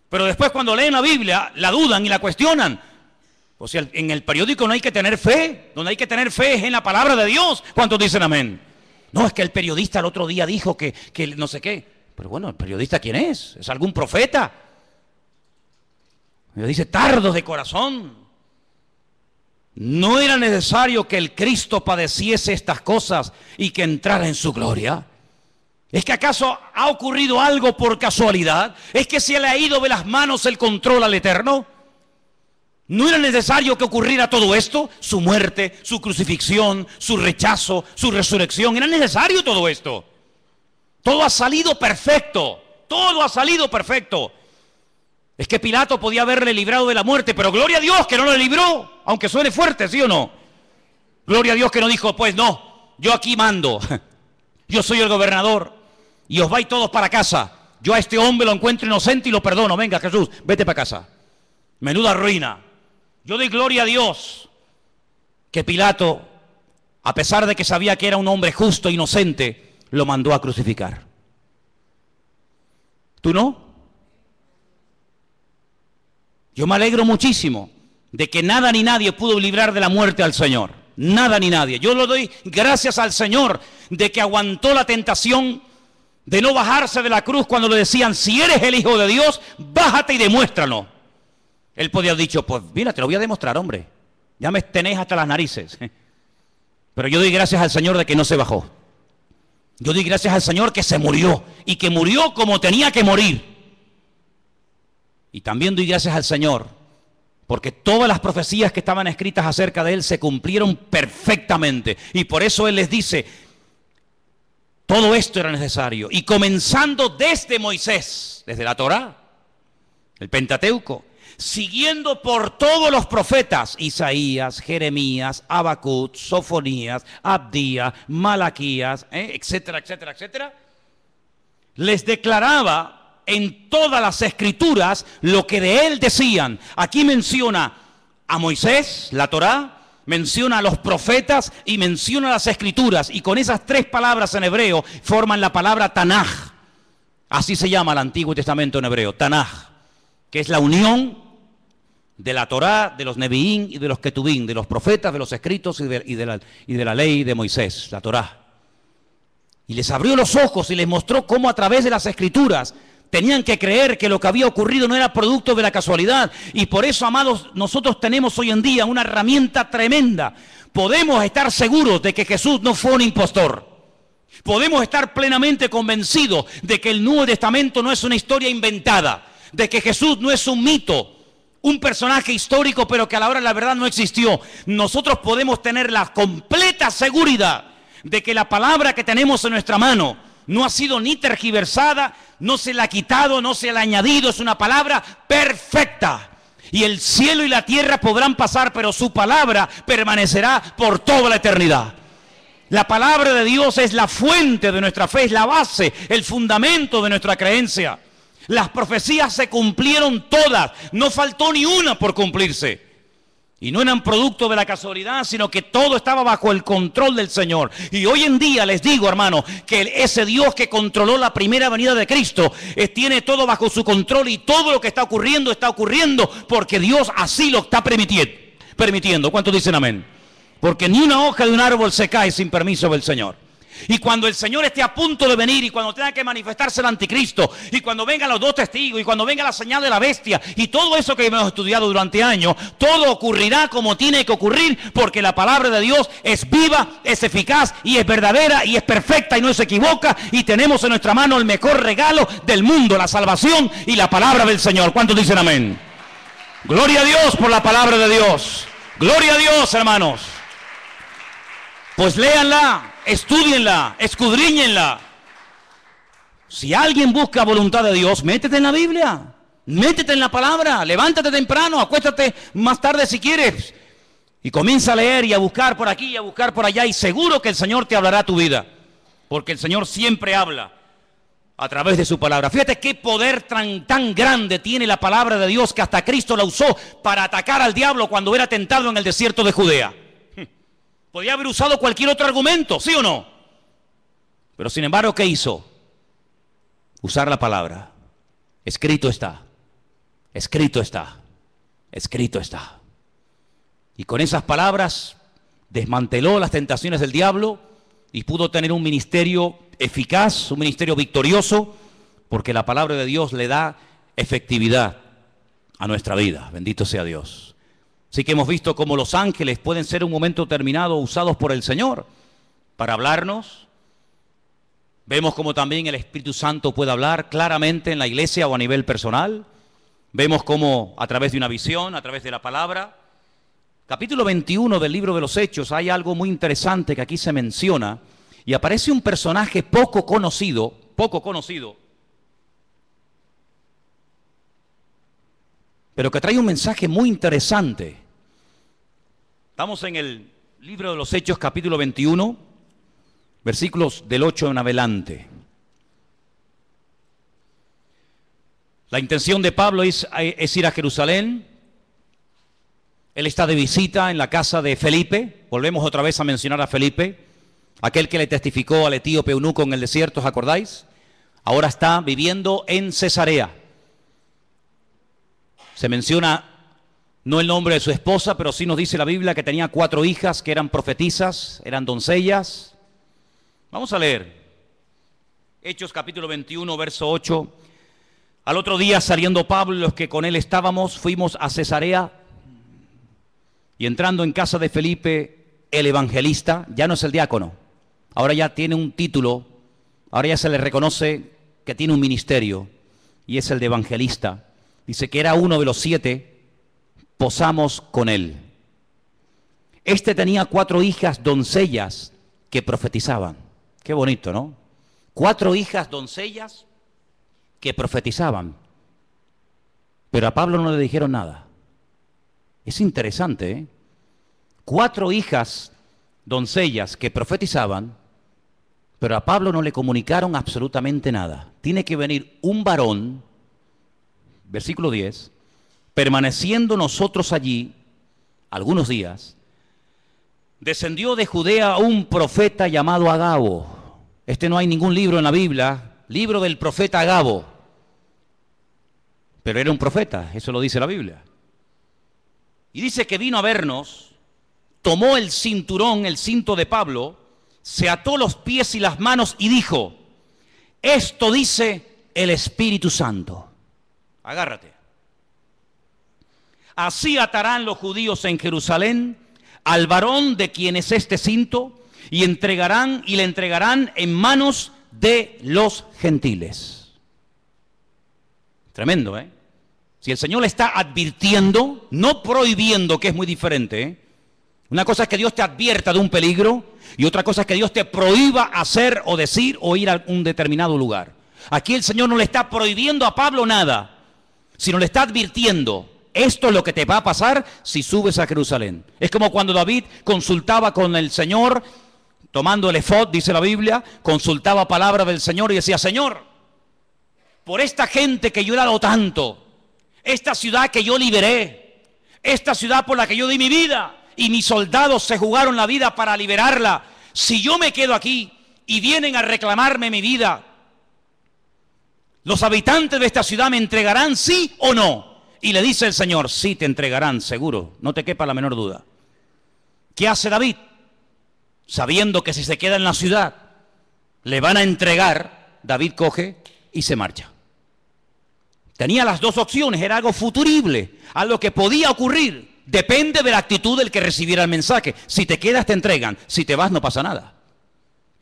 Pero después cuando leen la Biblia, la dudan y la cuestionan. O sea, en el periódico no hay que tener fe. Donde hay que tener fe es en la palabra de Dios. ¿Cuántos dicen amén? No, es que el periodista el otro día dijo que, no sé qué. Pero bueno, ¿el periodista quién es? ¿Es algún profeta? dice, tardos de corazón. No era necesario que el Cristo padeciese estas cosas y que entrara en su gloria. ¿Es que acaso ha ocurrido algo por casualidad? ¿Es que se le ha ido de las manos el control al Eterno? ¿No era necesario que ocurriera todo esto? Su muerte, su crucifixión, su rechazo, su resurrección. ¿Era necesario todo esto? Todo ha salido perfecto. Todo ha salido perfecto. Es que Pilato podía haberle librado de la muerte, pero gloria a Dios que no lo libró, aunque suene fuerte, ¿sí o no? Gloria a Dios que no dijo, pues no, yo aquí mando, yo soy el gobernador y os vais todos para casa. Yo a este hombre lo encuentro inocente y lo perdono. Venga, Jesús, vete para casa. Menuda ruina. Yo doy gloria a Dios que Pilato, a pesar de que sabía que era un hombre justo, e inocente, lo mandó a crucificar. ¿Tú no? Yo me alegro muchísimo de que nada ni nadie pudo librar de la muerte al Señor. Nada ni nadie. Yo lo doy gracias al Señor de que aguantó la tentación de no bajarse de la cruz cuando le decían, si eres el Hijo de Dios, bájate y demuéstralo. Él podía haber dicho, pues mira, te lo voy a demostrar, hombre. Ya me tenés hasta las narices. Pero yo doy gracias al Señor de que no se bajó. Yo doy gracias al Señor que se murió y que murió como tenía que morir. Y también doy gracias al Señor, porque todas las profecías que estaban escritas acerca de Él se cumplieron perfectamente. Y por eso Él les dice, todo esto era necesario. Y comenzando desde Moisés, desde la Torá, el Pentateuco, siguiendo por todos los profetas, Isaías, Jeremías, Abacut, Sofonías, Abdías, Malaquías, eh, etcétera, etcétera, etcétera, les declaraba en todas las escrituras lo que de él decían. Aquí menciona a Moisés, la Torá, menciona a los profetas y menciona las escrituras. Y con esas tres palabras en hebreo forman la palabra Tanaj. Así se llama el Antiguo Testamento en hebreo, Tanaj, que es la unión de la Torá, de los Nevi'im y de los Ketubín, de los profetas, de los escritos y de, la, y de la ley de Moisés, la Torá. Y les abrió los ojos y les mostró cómo a través de las escrituras Tenían que creer que lo que había ocurrido no era producto de la casualidad. Y por eso, amados, nosotros tenemos hoy en día una herramienta tremenda. Podemos estar seguros de que Jesús no fue un impostor. Podemos estar plenamente convencidos de que el Nuevo Testamento no es una historia inventada, de que Jesús no es un mito, un personaje histórico, pero que a la hora de la verdad no existió. Nosotros podemos tener la completa seguridad de que la palabra que tenemos en nuestra mano, no ha sido ni tergiversada, no se la ha quitado, no se la ha añadido, es una palabra perfecta. Y el cielo y la tierra podrán pasar, pero su palabra permanecerá por toda la eternidad. La palabra de Dios es la fuente de nuestra fe, es la base, el fundamento de nuestra creencia. Las profecías se cumplieron todas, no faltó ni una por cumplirse. Y no eran producto de la casualidad, sino que todo estaba bajo el control del Señor. Y hoy en día les digo, hermano, que ese Dios que controló la primera venida de Cristo eh, tiene todo bajo su control y todo lo que está ocurriendo está ocurriendo porque Dios así lo está permitiendo. permitiendo. ¿Cuántos dicen amén? Porque ni una hoja de un árbol se cae sin permiso del Señor. Y cuando el Señor esté a punto de venir y cuando tenga que manifestarse el anticristo y cuando vengan los dos testigos y cuando venga la señal de la bestia y todo eso que hemos estudiado durante años, todo ocurrirá como tiene que ocurrir porque la palabra de Dios es viva, es eficaz y es verdadera y es perfecta y no se equivoca y tenemos en nuestra mano el mejor regalo del mundo, la salvación y la palabra del Señor. ¿Cuántos dicen amén? Gloria a Dios por la palabra de Dios. Gloria a Dios, hermanos. Pues léanla estudienla, escudriñenla. Si alguien busca voluntad de Dios, métete en la Biblia, métete en la palabra, levántate temprano, acuéstate más tarde si quieres. Y comienza a leer y a buscar por aquí y a buscar por allá y seguro que el Señor te hablará tu vida. Porque el Señor siempre habla a través de su palabra. Fíjate qué poder tan, tan grande tiene la palabra de Dios que hasta Cristo la usó para atacar al diablo cuando era tentado en el desierto de Judea. Podía haber usado cualquier otro argumento, ¿sí o no? Pero sin embargo, ¿qué hizo? Usar la palabra. Escrito está. Escrito está. Escrito está. Y con esas palabras desmanteló las tentaciones del diablo y pudo tener un ministerio eficaz, un ministerio victorioso, porque la palabra de Dios le da efectividad a nuestra vida. Bendito sea Dios. Así que hemos visto cómo los ángeles pueden ser un momento terminado usados por el Señor para hablarnos. Vemos cómo también el Espíritu Santo puede hablar claramente en la iglesia o a nivel personal. Vemos cómo a través de una visión, a través de la palabra. Capítulo 21 del libro de los Hechos hay algo muy interesante que aquí se menciona y aparece un personaje poco conocido, poco conocido, pero que trae un mensaje muy interesante. Estamos en el libro de los Hechos capítulo 21, versículos del 8 en adelante. La intención de Pablo es, ir a Jerusalén. Él está de visita en la casa de Felipe. Volvemos otra vez a mencionar a Felipe, aquel que le testificó al etíope eunuco en el desierto, ¿os acordáis? Ahora está viviendo en Cesarea. Se menciona no el nombre de su esposa, pero sí nos dice la Biblia que tenía cuatro hijas que eran profetizas, eran doncellas. Vamos a leer. Hechos capítulo 21, verso 8. Al otro día saliendo Pablo y los que con él estábamos, fuimos a Cesarea y entrando en casa de Felipe, el evangelista, ya no es el diácono, ahora ya tiene un título, ahora ya se le reconoce que tiene un ministerio y es el de evangelista dice que era uno de los siete, posamos con él. Este tenía cuatro hijas doncellas que profetizaban. Qué bonito, ¿no? Cuatro hijas doncellas que profetizaban. Pero a Pablo no le dijeron nada. Es interesante, ¿eh? Cuatro hijas doncellas que profetizaban, pero a Pablo no le comunicaron absolutamente nada. Tiene que venir un varón versículo 10, permaneciendo nosotros allí algunos días, descendió de Judea un profeta llamado Agabo. Este no hay ningún libro en la Biblia, libro del profeta Agabo. Pero era un profeta, eso lo dice la Biblia. Y dice que vino a vernos, tomó el cinturón, el cinto de Pablo, se ató los pies y las manos y dijo, esto dice el Espíritu Santo. Agárrate. Así atarán los judíos en Jerusalén al varón de quien es este cinto y entregarán y le entregarán en manos de los gentiles. Tremendo, ¿eh? Si el Señor le está advirtiendo, no prohibiendo, que es muy diferente, ¿eh? Una cosa es que Dios te advierta de un peligro y otra cosa es que Dios te prohíba hacer o decir o ir a un determinado lugar. Aquí el Señor no le está prohibiendo a Pablo nada sino le está advirtiendo, esto es lo que te va a pasar si subes a Jerusalén. Es como cuando David consultaba con el Señor, tomando el efod, dice la Biblia, consultaba palabra del Señor y decía, Señor, por esta gente que yo he dado tanto, esta ciudad que yo liberé, esta ciudad por la que yo di mi vida y mis soldados se jugaron la vida para liberarla, si yo me quedo aquí y vienen a reclamarme mi vida, los habitantes de esta ciudad me entregarán sí o no. Y le dice el Señor, sí te entregarán, seguro, no te quepa la menor duda. ¿Qué hace David? Sabiendo que si se queda en la ciudad, le van a entregar, David coge y se marcha. Tenía las dos opciones, era algo futurible, algo que podía ocurrir. Depende de la actitud del que recibiera el mensaje. Si te quedas te entregan, si te vas no pasa nada.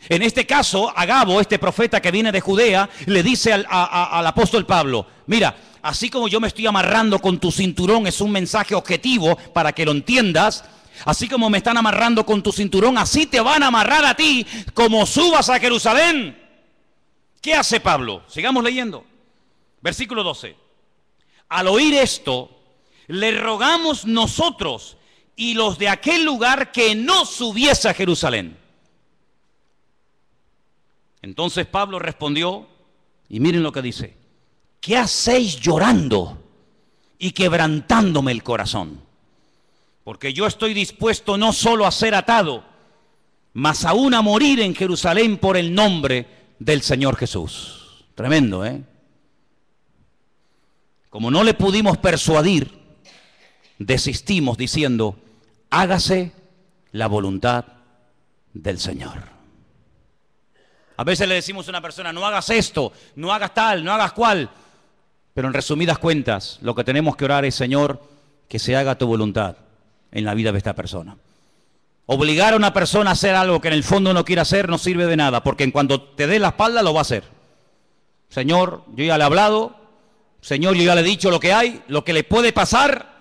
En este caso, Agabo, este profeta que viene de Judea, le dice al, al, apóstol Pablo, mira, así como yo me estoy amarrando con tu cinturón, es un mensaje objetivo para que lo entiendas, así como me están amarrando con tu cinturón, así te van a amarrar a ti como subas a Jerusalén. ¿Qué hace Pablo? Sigamos leyendo. Versículo 12. Al oír esto, le rogamos nosotros y los de aquel lugar que no subiese a Jerusalén entonces Pablo respondió, y miren lo que dice, ¿qué hacéis llorando y quebrantándome el corazón? Porque yo estoy dispuesto no solo a ser atado, mas aún a morir en Jerusalén por el nombre del Señor Jesús. Tremendo, ¿eh? Como no le pudimos persuadir, desistimos diciendo, hágase la voluntad del Señor. A veces le decimos a una persona, no hagas esto, no hagas tal, no hagas cual. Pero en resumidas cuentas, lo que tenemos que orar es, Señor, que se haga tu voluntad en la vida de esta persona. Obligar a una persona a hacer algo que en el fondo no quiere hacer no sirve de nada, porque en cuanto te dé la espalda lo va a hacer. Señor, yo ya le he hablado, Señor, yo ya le he dicho lo que hay, lo que le puede pasar,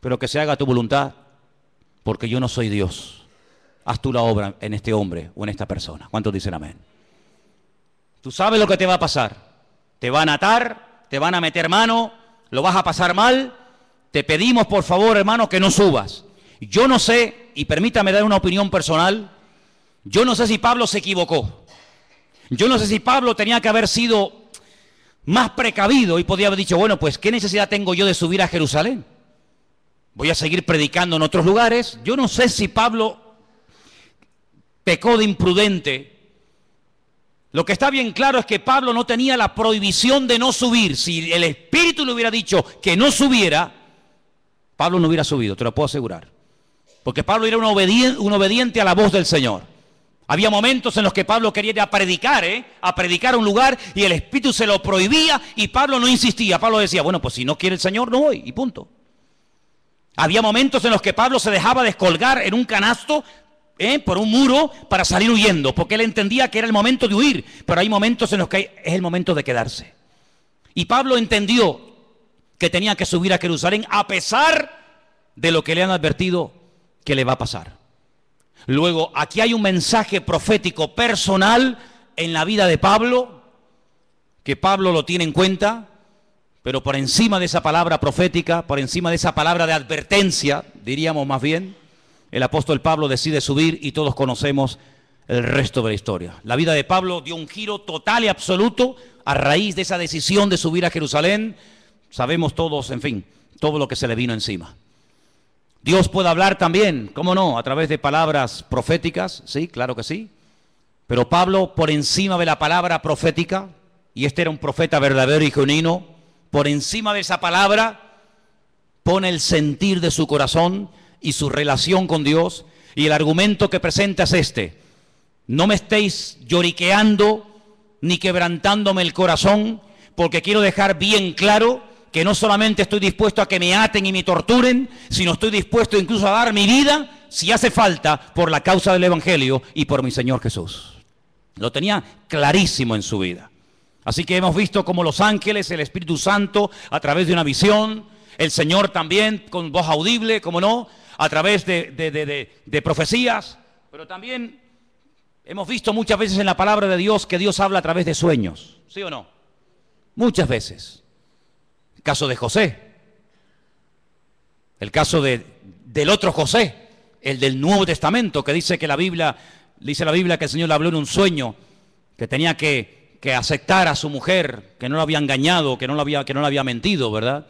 pero que se haga tu voluntad, porque yo no soy Dios haz tú la obra en este hombre o en esta persona. ¿Cuántos dicen amén? Tú sabes lo que te va a pasar. Te van a atar, te van a meter mano, lo vas a pasar mal. Te pedimos, por favor, hermano, que no subas. Yo no sé, y permítame dar una opinión personal, yo no sé si Pablo se equivocó. Yo no sé si Pablo tenía que haber sido más precavido y podía haber dicho, bueno, pues ¿qué necesidad tengo yo de subir a Jerusalén? Voy a seguir predicando en otros lugares. Yo no sé si Pablo pecó de imprudente. Lo que está bien claro es que Pablo no tenía la prohibición de no subir. Si el Espíritu le hubiera dicho que no subiera, Pablo no hubiera subido, te lo puedo asegurar. Porque Pablo era un, obediente a la voz del Señor. Había momentos en los que Pablo quería a predicar, ¿eh? a predicar a un lugar y el Espíritu se lo prohibía y Pablo no insistía. Pablo decía, bueno, pues si no quiere el Señor, no voy y punto. Había momentos en los que Pablo se dejaba descolgar en un canasto ¿eh? por un muro para salir huyendo, porque él entendía que era el momento de huir, pero hay momentos en los que es el momento de quedarse. Y Pablo entendió que tenía que subir a Jerusalén a pesar de lo que le han advertido que le va a pasar. Luego, aquí hay un mensaje profético personal en la vida de Pablo, que Pablo lo tiene en cuenta, pero por encima de esa palabra profética, por encima de esa palabra de advertencia, diríamos más bien, el apóstol Pablo decide subir y todos conocemos el resto de la historia. La vida de Pablo dio un giro total y absoluto a raíz de esa decisión de subir a Jerusalén. Sabemos todos, en fin, todo lo que se le vino encima. Dios puede hablar también, ¿cómo no? A través de palabras proféticas, sí, claro que sí. Pero Pablo, por encima de la palabra profética, y este era un profeta verdadero y genuino, por encima de esa palabra, pone el sentir de su corazón, y su relación con Dios. Y el argumento que presenta es este. No me estéis lloriqueando ni quebrantándome el corazón, porque quiero dejar bien claro que no solamente estoy dispuesto a que me aten y me torturen, sino estoy dispuesto incluso a dar mi vida, si hace falta, por la causa del Evangelio y por mi Señor Jesús. Lo tenía clarísimo en su vida. Así que hemos visto como los ángeles, el Espíritu Santo, a través de una visión, el Señor también con voz audible, como no, a través de, profecías, pero también hemos visto muchas veces en la palabra de Dios que Dios habla a través de sueños, ¿sí o no? Muchas veces. El caso de José, el caso del otro José, el del Nuevo Testamento, que dice que la Biblia, dice la Biblia que el Señor le habló en un sueño, que tenía que, aceptar a su mujer, que no lo había engañado, que no lo había, que no la había mentido, ¿verdad?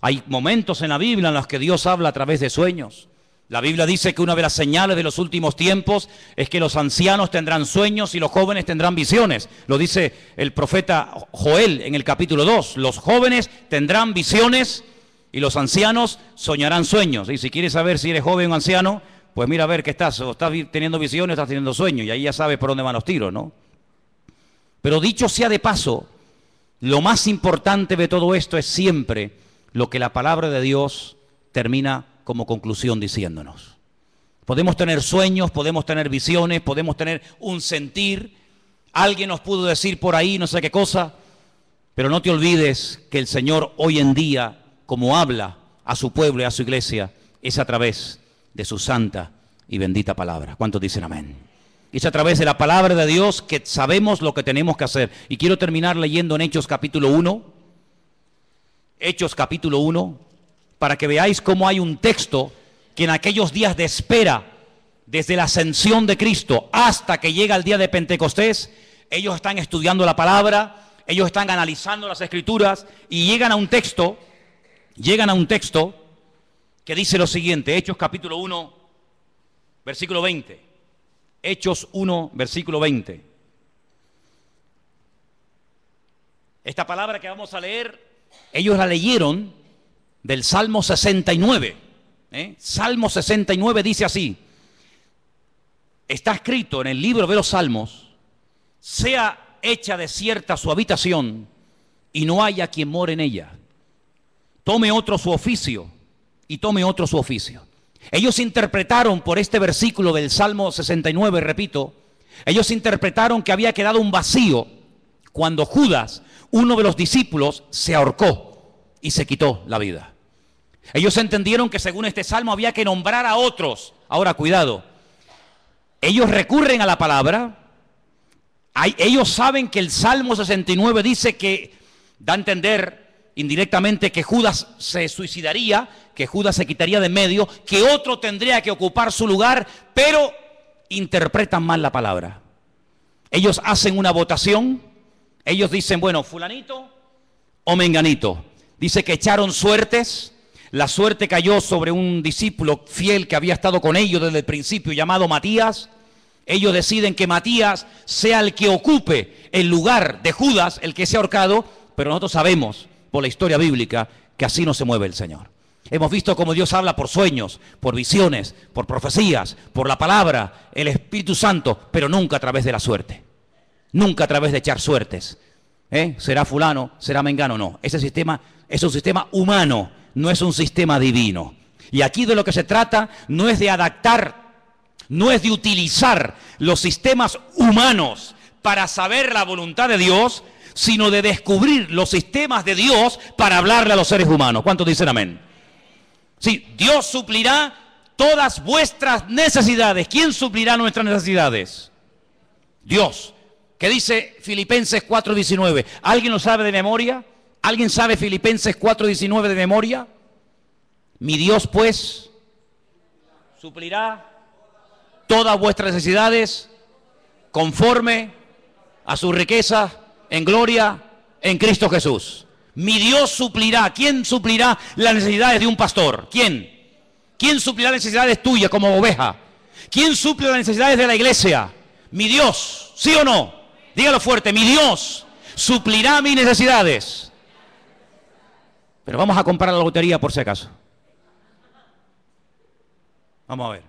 Hay momentos en la Biblia en los que Dios habla a través de sueños. La Biblia dice que una de las señales de los últimos tiempos es que los ancianos tendrán sueños y los jóvenes tendrán visiones. Lo dice el profeta Joel en el capítulo 2. Los jóvenes tendrán visiones y los ancianos soñarán sueños. Y si quieres saber si eres joven o anciano, pues mira a ver qué estás. O estás teniendo visiones o estás teniendo sueños. Y ahí ya sabes por dónde van los tiros, ¿no? Pero dicho sea de paso, lo más importante de todo esto es siempre lo que la palabra de Dios termina como conclusión diciéndonos. Podemos tener sueños, podemos tener visiones, podemos tener un sentir. Alguien nos pudo decir por ahí no sé qué cosa, pero no te olvides que el Señor hoy en día, como habla a su pueblo y a su iglesia, es a través de su santa y bendita palabra. ¿Cuántos dicen amén? Es a través de la palabra de Dios que sabemos lo que tenemos que hacer. Y quiero terminar leyendo en Hechos capítulo 1, Hechos capítulo 1, para que veáis cómo hay un texto que en aquellos días de espera, desde la ascensión de Cristo hasta que llega el día de Pentecostés, ellos están estudiando la palabra, ellos están analizando las escrituras y llegan a un texto, llegan a un texto que dice lo siguiente, Hechos capítulo 1, versículo 20. Hechos 1, versículo 20. Esta palabra que vamos a leer ellos la leyeron del Salmo 69. ¿eh? Salmo 69 dice así, está escrito en el libro de los Salmos, sea hecha desierta su habitación y no haya quien more en ella. Tome otro su oficio y tome otro su oficio. Ellos interpretaron por este versículo del Salmo 69, repito, ellos interpretaron que había quedado un vacío cuando Judas uno de los discípulos se ahorcó y se quitó la vida. Ellos entendieron que según este salmo había que nombrar a otros. Ahora, cuidado. Ellos recurren a la palabra. ellos saben que el Salmo 69 dice que da a entender indirectamente que Judas se suicidaría, que Judas se quitaría de medio, que otro tendría que ocupar su lugar, pero interpretan mal la palabra. Ellos hacen una votación ellos dicen, bueno, fulanito o menganito. Dice que echaron suertes. La suerte cayó sobre un discípulo fiel que había estado con ellos desde el principio, llamado Matías. Ellos deciden que Matías sea el que ocupe el lugar de Judas, el que se ha ahorcado, pero nosotros sabemos por la historia bíblica que así no se mueve el Señor. Hemos visto cómo Dios habla por sueños, por visiones, por profecías, por la palabra, el Espíritu Santo, pero nunca a través de la suerte nunca a través de echar suertes. ¿Eh? ¿Será fulano? ¿Será mengano? No. Ese sistema es un sistema humano, no es un sistema divino. Y aquí de lo que se trata no es de adaptar, no es de utilizar los sistemas humanos para saber la voluntad de Dios, sino de descubrir los sistemas de Dios para hablarle a los seres humanos. ¿Cuántos dicen amén? Sí, Dios suplirá todas vuestras necesidades. ¿Quién suplirá nuestras necesidades? Dios. Qué dice Filipenses 4:19. ¿Alguien lo sabe de memoria? ¿Alguien sabe Filipenses 4:19 de memoria? Mi Dios pues suplirá todas vuestras necesidades conforme a su riqueza en gloria en Cristo Jesús. Mi Dios suplirá. ¿Quién suplirá las necesidades de un pastor? ¿Quién? ¿Quién suplirá las necesidades tuyas como oveja? ¿Quién suple las necesidades de la iglesia? Mi Dios, ¿sí o no? Dígalo fuerte, mi Dios suplirá mis necesidades. Pero vamos a comprar la lotería por si acaso. Vamos a ver.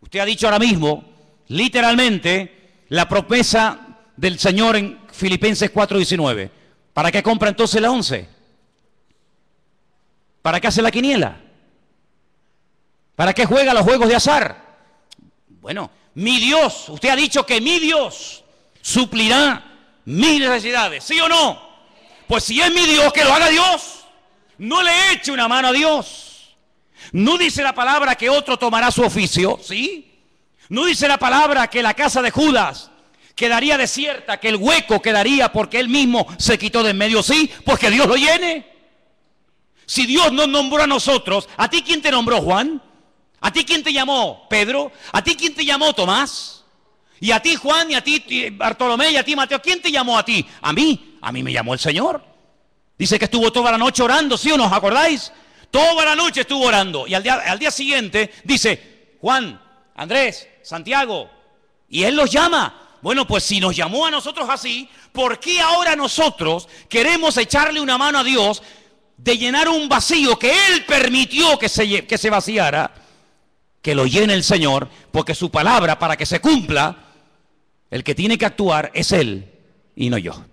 Usted ha dicho ahora mismo, literalmente, la promesa del Señor en Filipenses 4:19. ¿Para qué compra entonces la 11? ¿Para qué hace la quiniela? ¿Para qué juega los juegos de azar? Bueno, mi Dios, usted ha dicho que mi Dios suplirá mis necesidades, ¿sí o no? Pues si es mi Dios, que lo haga Dios. No le eche una mano a Dios. No dice la palabra que otro tomará su oficio, ¿sí? No dice la palabra que la casa de Judas quedaría desierta, que el hueco quedaría porque él mismo se quitó de en medio, ¿sí? porque pues Dios lo llene. Si Dios nos nombró a nosotros, ¿a ti quién te nombró Juan? ¿A ti quién te llamó Pedro? ¿A ti quién te llamó Tomás? Y a ti, Juan, y a ti, Bartolomé, y a ti, Mateo, ¿quién te llamó a ti? A mí, a mí me llamó el Señor. Dice que estuvo toda la noche orando, ¿sí o no? ¿Os acordáis? Toda la noche estuvo orando. Y al día, al día siguiente dice, Juan, Andrés, Santiago, y Él los llama. Bueno, pues si nos llamó a nosotros así, ¿por qué ahora nosotros queremos echarle una mano a Dios de llenar un vacío que Él permitió que se, que se vaciara? Que lo llene el Señor, porque su palabra, para que se cumpla, el que tiene que actuar es Él y no yo.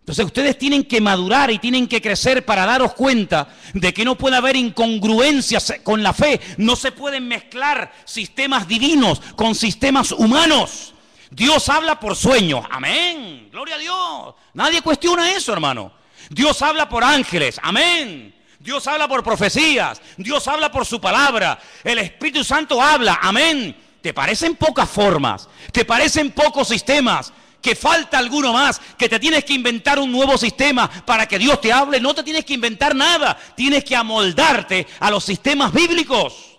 Entonces ustedes tienen que madurar y tienen que crecer para daros cuenta de que no puede haber incongruencias con la fe. No se pueden mezclar sistemas divinos con sistemas humanos. Dios habla por sueños. Amén. Gloria a Dios. Nadie cuestiona eso, hermano. Dios habla por ángeles. Amén. Dios habla por profecías. Dios habla por su palabra. El Espíritu Santo habla. Amén. Te parecen pocas formas, te parecen pocos sistemas, que falta alguno más, que te tienes que inventar un nuevo sistema para que Dios te hable. No te tienes que inventar nada, tienes que amoldarte a los sistemas bíblicos.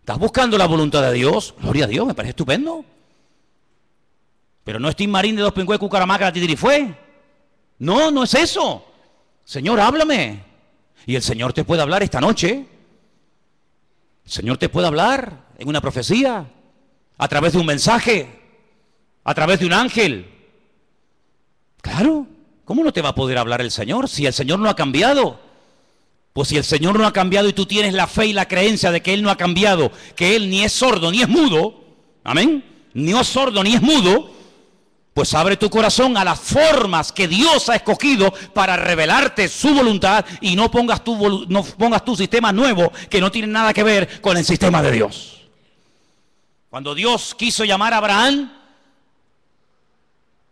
¿Estás buscando la voluntad de Dios? Gloria a Dios, me parece estupendo. Pero no es Tim Marín de Dos Pingües, Cucaramaca, fue. No, no es eso. Señor, háblame. Y el Señor te puede hablar esta noche. El Señor te puede hablar en una profecía, a través de un mensaje, a través de un ángel. Claro, ¿cómo no te va a poder hablar el Señor si el Señor no ha cambiado? Pues si el Señor no ha cambiado y tú tienes la fe y la creencia de que Él no ha cambiado, que Él ni es sordo ni es mudo, amén, ni es sordo ni es mudo, pues abre tu corazón a las formas que Dios ha escogido para revelarte su voluntad y no pongas tu, no pongas tu sistema nuevo que no tiene nada que ver con el sistema de Dios. Cuando Dios quiso llamar a Abraham,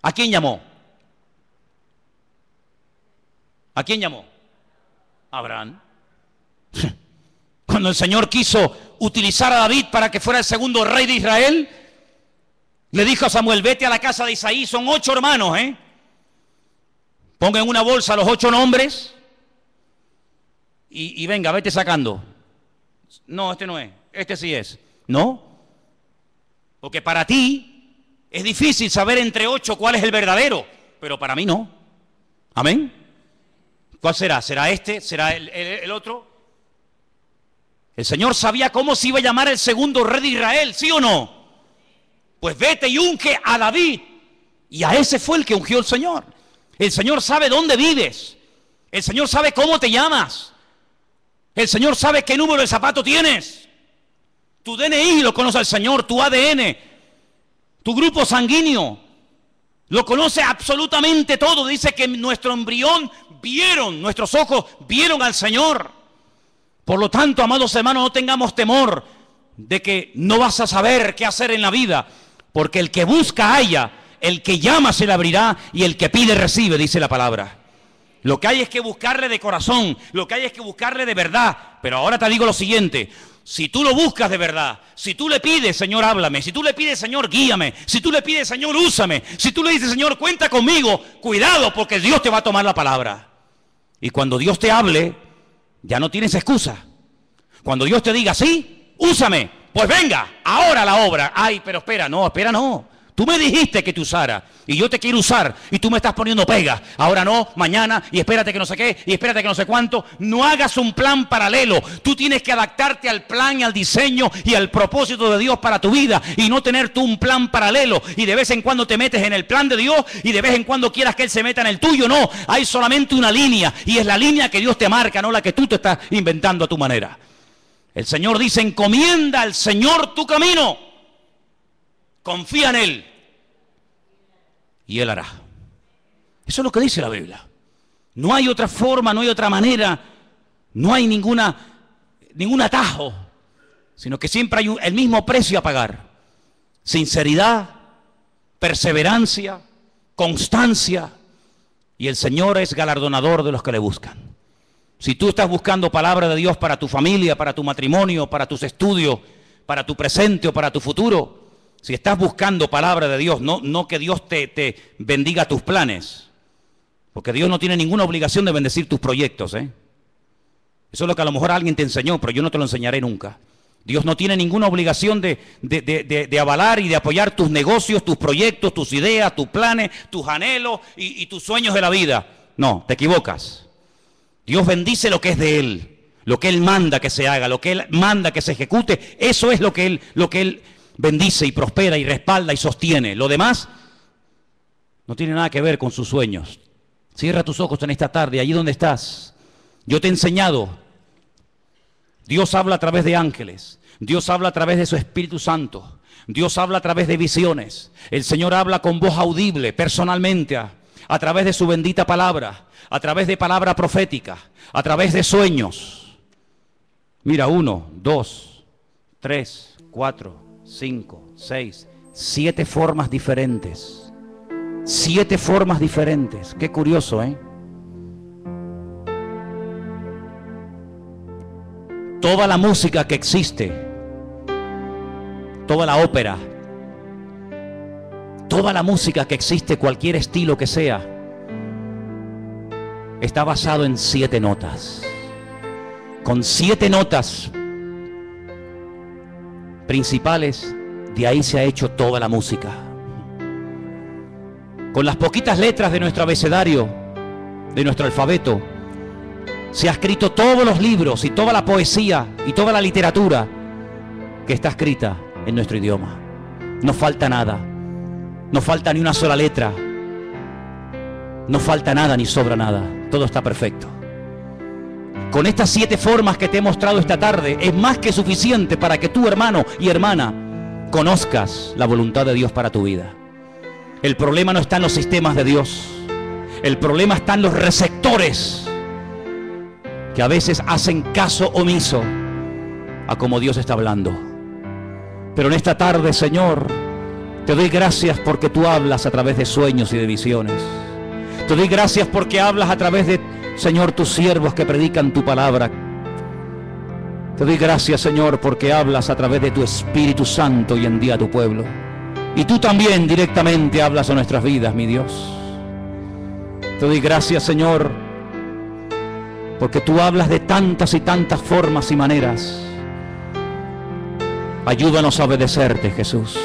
¿a quién llamó? ¿A quién llamó? Abraham. Cuando el Señor quiso utilizar a David para que fuera el segundo rey de Israel, le dijo a Samuel, vete a la casa de Isaí, son ocho hermanos, ¿eh? en una bolsa los ocho nombres y, y venga, vete sacando. No, este no es, este sí es. ¿No? Porque para ti es difícil saber entre ocho cuál es el verdadero, pero para mí no. Amén. ¿Cuál será? ¿Será este? ¿Será el, otro? El Señor sabía cómo se iba a llamar el segundo rey de Israel, ¿sí o no? Pues vete y unge a David. Y a ese fue el que ungió el Señor. El Señor sabe dónde vives. El Señor sabe cómo te llamas. El Señor sabe qué número de zapato tienes. Tu DNI lo conoce el Señor, tu ADN, tu grupo sanguíneo, lo conoce absolutamente todo. Dice que nuestro embrión vieron, nuestros ojos vieron al Señor. Por lo tanto, amados hermanos, no tengamos temor de que no vas a saber qué hacer en la vida, porque el que busca haya, el que llama se le abrirá y el que pide recibe, dice la palabra. Lo que hay es que buscarle de corazón, lo que hay es que buscarle de verdad. Pero ahora te digo lo siguiente, si tú lo buscas de verdad, si tú le pides, Señor, háblame, si tú le pides, Señor, guíame, si tú le pides, Señor, úsame, si tú le dices, Señor, cuenta conmigo, cuidado porque Dios te va a tomar la palabra. Y cuando Dios te hable, ya no tienes excusa. Cuando Dios te diga, sí, úsame, pues venga, ahora la obra. Ay, pero espera, no, espera, no. Tú me dijiste que te usara y yo te quiero usar y tú me estás poniendo pega. Ahora no, mañana y espérate que no sé qué y espérate que no sé cuánto. No hagas un plan paralelo. Tú tienes que adaptarte al plan, y al diseño y al propósito de Dios para tu vida y no tener tú un plan paralelo y de vez en cuando te metes en el plan de Dios y de vez en cuando quieras que Él se meta en el tuyo. No, hay solamente una línea y es la línea que Dios te marca, no la que tú te estás inventando a tu manera. El Señor dice, encomienda al Señor tu camino confía en Él y Él hará. Eso es lo que dice la Biblia. No hay otra forma, no hay otra manera, no hay ninguna, ningún atajo, sino que siempre hay el mismo precio a pagar. Sinceridad, perseverancia, constancia. Y el Señor es galardonador de los que le buscan. Si tú estás buscando palabra de Dios para tu familia, para tu matrimonio, para tus estudios, para tu presente o para tu futuro, si estás buscando palabra de Dios, no, que Dios te, bendiga tus planes. Porque Dios no tiene ninguna obligación de bendecir tus proyectos. ¿eh? Eso es lo que a lo mejor alguien te enseñó, pero yo no te lo enseñaré nunca. Dios no tiene ninguna obligación de, avalar y de apoyar tus negocios, tus proyectos, tus ideas, tus planes, tus anhelos y, y, tus sueños de la vida. No, te equivocas. Dios bendice lo que es de Él, lo que Él manda que se haga, lo que Él manda que se ejecute. Eso es lo que Él, lo que Él, bendice y prospera y respalda y sostiene. Lo demás no tiene nada que ver con sus sueños. Cierra tus ojos en esta tarde, allí donde estás. Yo te he enseñado. Dios habla a través de ángeles. Dios habla a través de su Espíritu Santo. Dios habla a través de visiones. El Señor habla con voz audible, personalmente, a, través de su bendita palabra, a través de palabra profética, a través de sueños. Mira, uno, dos, tres, cuatro, cinco, seis, siete formas diferentes. Siete formas diferentes. Qué curioso, ¿eh? Toda la música que existe, toda la ópera, toda la música que existe, cualquier estilo que sea, está basado en siete notas. Con siete notas principales, de ahí se ha hecho toda la música. Con las poquitas letras de nuestro abecedario, de nuestro alfabeto, se ha escrito todos los libros y toda la poesía y toda la literatura que está escrita en nuestro idioma. No falta nada, no falta ni una sola letra, no falta nada ni sobra nada, todo está perfecto. Con estas siete formas que te he mostrado esta tarde, es más que suficiente para que tú, hermano y hermana, conozcas la voluntad de Dios para tu vida. El problema no está en los sistemas de Dios. El problema está en los receptores que a veces hacen caso omiso a como Dios está hablando. Pero en esta tarde, Señor, te doy gracias porque tú hablas a través de sueños y de visiones. Te doy gracias porque hablas a través de Señor, tus siervos que predican tu palabra. Te doy gracias, Señor, porque hablas a través de tu Espíritu Santo y en día a tu pueblo. Y tú también directamente hablas a nuestras vidas, mi Dios. Te doy gracias, Señor, porque tú hablas de tantas y tantas formas y maneras. Ayúdanos a obedecerte, Jesús.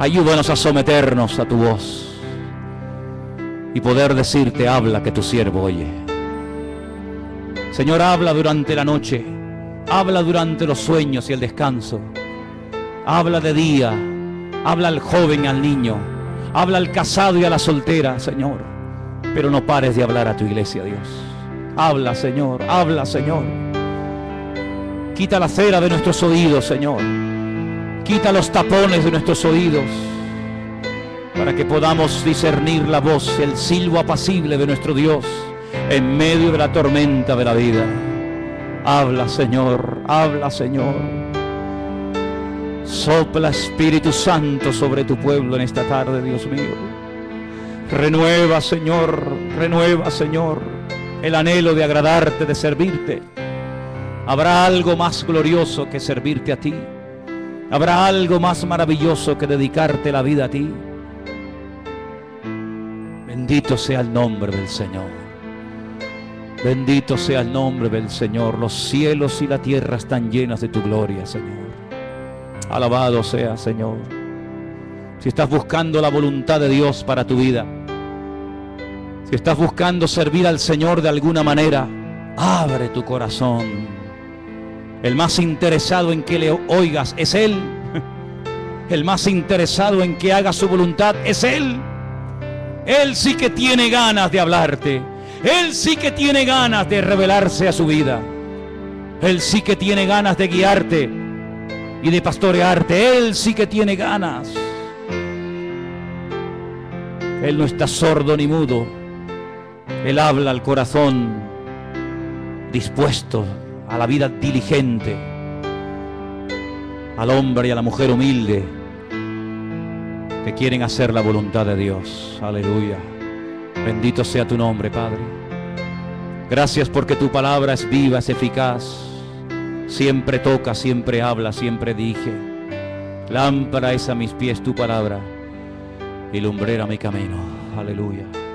Ayúdanos a someternos a tu voz y poder decirte, habla que tu siervo oye. Señor, habla durante la noche, habla durante los sueños y el descanso, habla de día, habla al joven y al niño, habla al casado y a la soltera, Señor, pero no pares de hablar a tu iglesia, Dios. Habla, Señor, habla, Señor. Quita la cera de nuestros oídos, Señor. Quita los tapones de nuestros oídos para que podamos discernir la voz, el silbo apacible de nuestro Dios en medio de la tormenta de la vida. Habla, Señor, habla, Señor. Sopla Espíritu Santo sobre tu pueblo en esta tarde, Dios mío. Renueva, Señor, renueva, Señor, el anhelo de agradarte, de servirte. Habrá algo más glorioso que servirte a ti. Habrá algo más maravilloso que dedicarte la vida a ti. Bendito sea el nombre del Señor. Bendito sea el nombre del Señor. Los cielos y la tierra están llenas de tu gloria, Señor. Alabado sea, Señor. Si estás buscando la voluntad de Dios para tu vida, si estás buscando servir al Señor de alguna manera, abre tu corazón. El más interesado en que le oigas es Él. El más interesado en que haga su voluntad es Él. Él sí que tiene ganas de hablarte. Él sí que tiene ganas de revelarse a su vida. Él sí que tiene ganas de guiarte y de pastorearte. Él sí que tiene ganas. Él no está sordo ni mudo. Él habla al corazón dispuesto a la vida diligente, al hombre y a la mujer humilde que quieren hacer la voluntad de Dios. Aleluya. Bendito sea tu nombre, Padre. Gracias porque tu palabra es viva, es eficaz. Siempre toca, siempre habla, siempre dije. Lámpara es a mis pies tu palabra y lumbrera mi camino. Aleluya.